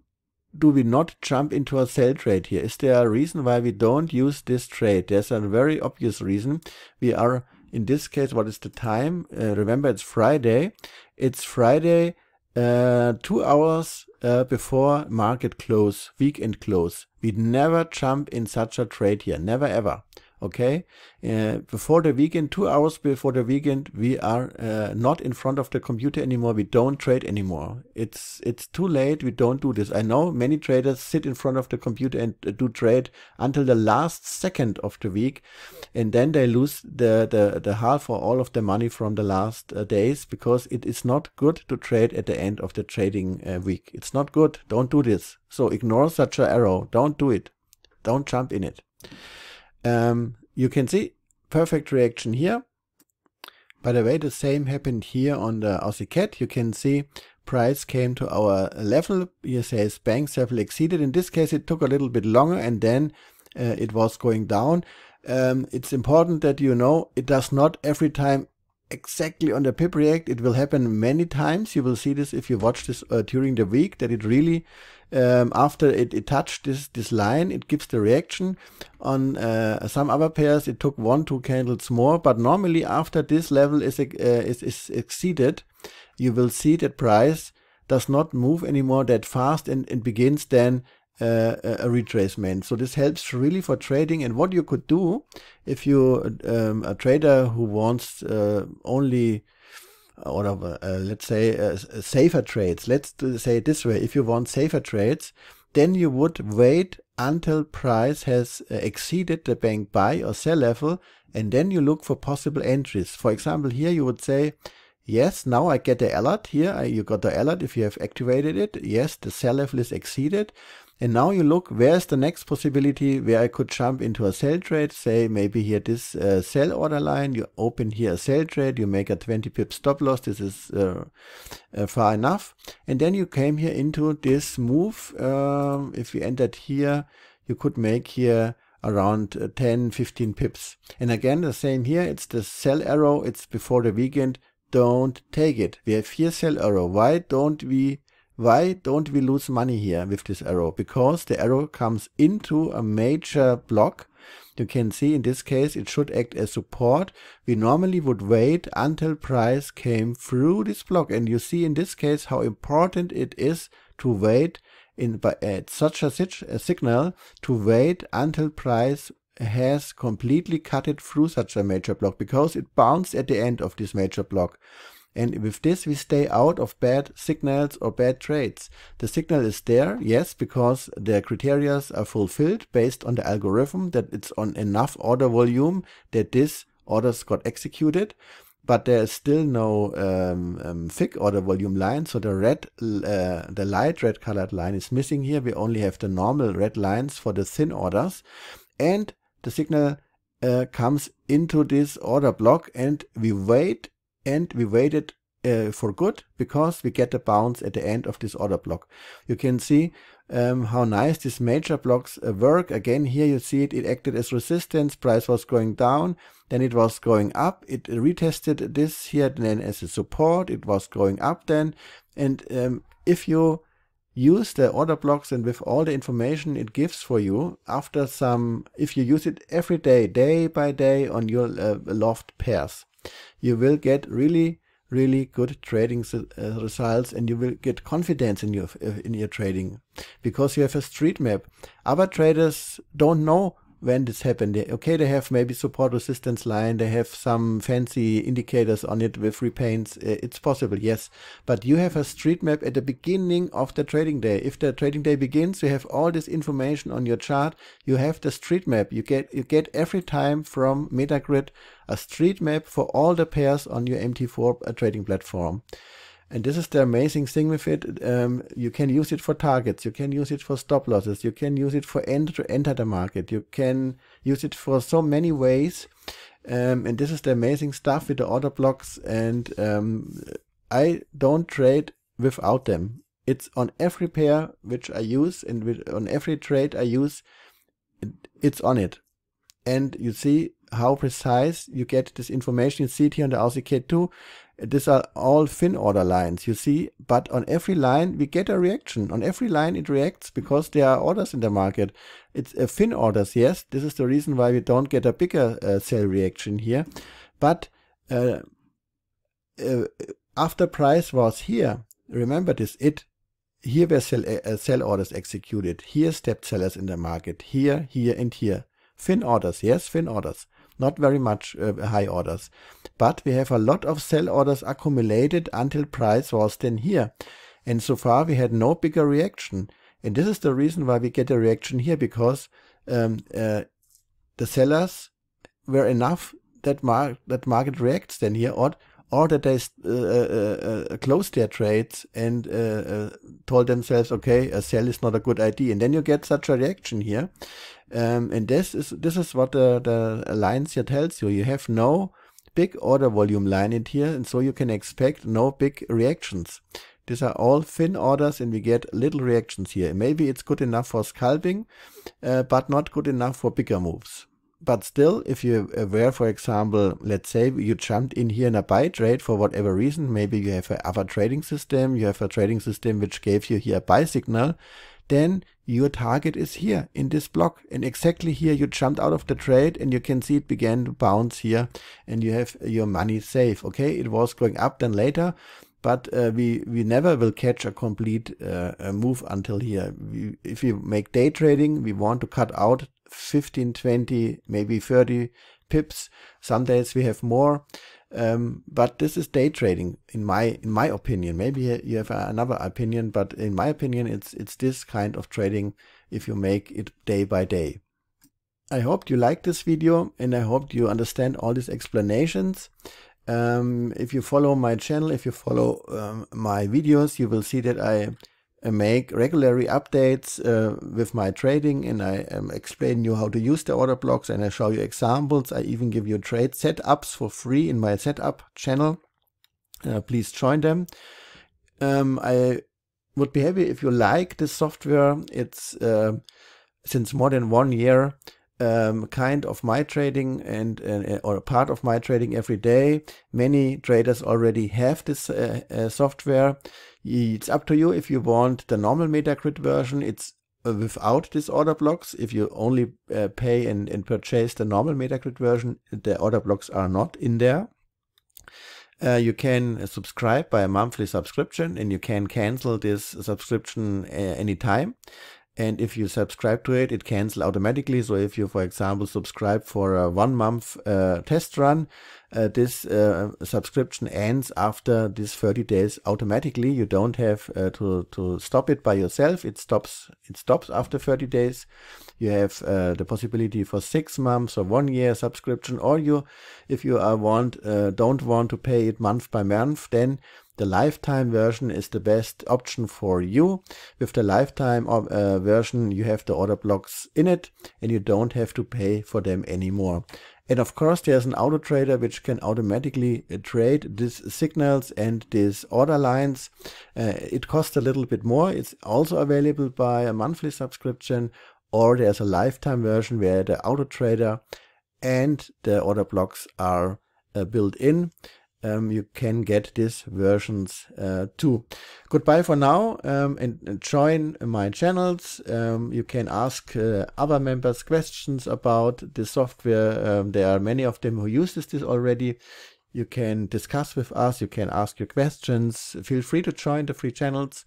do we not jump into a sell trade here is there a reason why we don't use this trade there's a very obvious reason we are in this case what is the time uh, remember it's friday it's friday uh, two hours uh, before market close, weekend close. We'd never jump in such a trade here, never ever okay uh, before the weekend two hours before the weekend we are uh, not in front of the computer anymore we don't trade anymore it's it's too late we don't do this i know many traders sit in front of the computer and uh, do trade until the last second of the week and then they lose the the, the half or all of the money from the last uh, days because it is not good to trade at the end of the trading uh, week it's not good don't do this so ignore such an arrow don't do it don't jump in it um, you can see perfect reaction here. By the way, the same happened here on the Aussie cat. You can see price came to our level. Here says banks level exceeded. In this case, it took a little bit longer and then uh, it was going down. Um, it's important that you know it does not every time exactly on the pip react. It will happen many times. You will see this if you watch this uh, during the week that it really um, after it, it touched this, this line, it gives the reaction. On uh, some other pairs, it took one, two candles more, but normally after this level is, uh, is, is exceeded, you will see that price does not move anymore that fast and, it begins then uh, a retracement. So this helps really for trading. And what you could do if you um, a trader who wants uh, only or uh, let's say uh, uh safer trades. Let's say it this way. If you want safer trades, then you would wait until price has uh, exceeded the bank buy or sell level and then you look for possible entries. For example, here you would say, yes, now I get the alert. Here I, you got the alert if you have activated it. Yes, the sell level is exceeded. And now you look, where's the next possibility where I could jump into a sell trade? Say maybe here this uh, sell order line, you open here a sell trade, you make a 20 pip stop loss, this is uh, uh, far enough. And then you came here into this move. Um, if you entered here, you could make here around uh, 10, 15 pips. And again, the same here, it's the sell arrow, it's before the weekend, don't take it. We have here sell arrow. Why don't we why don't we lose money here with this arrow? Because the arrow comes into a major block. You can see in this case it should act as support. We normally would wait until price came through this block and you see in this case how important it is to wait in at such a, a signal to wait until price has completely cut it through such a major block because it bounced at the end of this major block. And with this, we stay out of bad signals or bad trades. The signal is there, yes, because the criteria are fulfilled based on the algorithm that it's on enough order volume that this orders got executed. But there is still no um, um, thick order volume line, so the red, uh, the light red colored line is missing here. We only have the normal red lines for the thin orders, and the signal uh, comes into this order block, and we wait and we waited uh, for good because we get a bounce at the end of this order block. You can see um, how nice these major blocks uh, work. Again, here you see it, it acted as resistance, price was going down, then it was going up, it retested this here then as a support, it was going up then. And um, if you use the order blocks and with all the information it gives for you after some, if you use it every day, day by day on your uh, loft pairs, you will get really really good trading uh, results and you will get confidence in your in your trading because you have a street map other traders don't know when this happened. Okay, they have maybe support resistance line, they have some fancy indicators on it with repaints. It's possible, yes. But you have a street map at the beginning of the trading day. If the trading day begins, you have all this information on your chart. You have the street map. You get you get every time from Metagrid a street map for all the pairs on your MT4 uh, trading platform. And this is the amazing thing with it. Um, you can use it for targets. You can use it for stop losses. You can use it for enter to enter the market. You can use it for so many ways. Um, and this is the amazing stuff with the order blocks. And um, I don't trade without them. It's on every pair which I use and with, on every trade I use, it's on it. And you see how precise you get this information. You see it here on the RCK2 these are all fin order lines, you see, but on every line we get a reaction. On every line it reacts because there are orders in the market. It's a uh, fin orders, yes. This is the reason why we don't get a bigger uh, cell reaction here. But uh, uh, after price was here, remember this, it here were sell, uh, uh, sell orders executed, here stepped sellers in the market, here, here, and here. Fin orders, yes, fin orders not very much uh, high orders. But we have a lot of sell orders accumulated until price was then here. And so far we had no bigger reaction. And this is the reason why we get a reaction here because um, uh, the sellers were enough that, mar that market reacts then here or, or that they uh, uh, uh closed their trades and uh, told themselves, okay, a sell is not a good idea. And then you get such a reaction here. Um, and this is this is what the, the alliance here tells you. You have no big order volume line in here, and so you can expect no big reactions. These are all thin orders and we get little reactions here. Maybe it's good enough for scalping, uh, but not good enough for bigger moves. But still, if you were, for example, let's say you jumped in here in a buy trade for whatever reason, maybe you have a other trading system, you have a trading system which gave you here a buy signal, then your target is here in this block and exactly here you jumped out of the trade and you can see it began to bounce here and you have your money safe okay it was going up then later but uh, we we never will catch a complete uh, move until here we, if we make day trading we want to cut out 15 20 maybe 30 pips some days we have more um, but this is day trading in my in my opinion. Maybe you have another opinion, but in my opinion, it's it's this kind of trading if you make it day by day. I hope you like this video and I hope you understand all these explanations. Um, if you follow my channel, if you follow um, my videos, you will see that I uh, make regularly updates uh, with my trading and I um, explain you how to use the order blocks and I show you examples. I even give you trade setups for free in my setup channel. Uh, please join them. Um, I would be happy if you like this software. It's uh, since more than one year um, kind of my trading and, and uh, or part of my trading every day. Many traders already have this uh, software it's up to you if you want the normal Metacrit version. It's uh, without these order blocks. If you only uh, pay and, and purchase the normal Metacrit version, the order blocks are not in there. Uh, you can subscribe by a monthly subscription and you can cancel this subscription uh, anytime. And if you subscribe to it, it cancels automatically. So if you, for example, subscribe for a one month uh, test run, uh, this uh, subscription ends after these 30 days automatically. You don't have uh, to, to stop it by yourself. It stops, it stops after 30 days. You have uh, the possibility for six months or one year subscription, or you, if you are want, uh, don't want to pay it month by month, then the lifetime version is the best option for you. With the lifetime uh, version, you have the order blocks in it and you don't have to pay for them anymore. And of course, there's an auto trader which can automatically uh, trade these signals and these order lines. Uh, it costs a little bit more. It's also available by a monthly subscription, or there's a lifetime version where the auto trader and the order blocks are uh, built in um, you can get these versions uh, too. Goodbye for now um, and, and, join my channels. Um, you can ask uh, other members questions about the software. Um, there are many of them who uses this already. You can discuss with us. You can ask your questions. Feel free to join the free channels.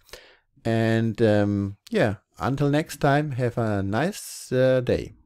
And um, yeah, until next time, have a nice uh, day.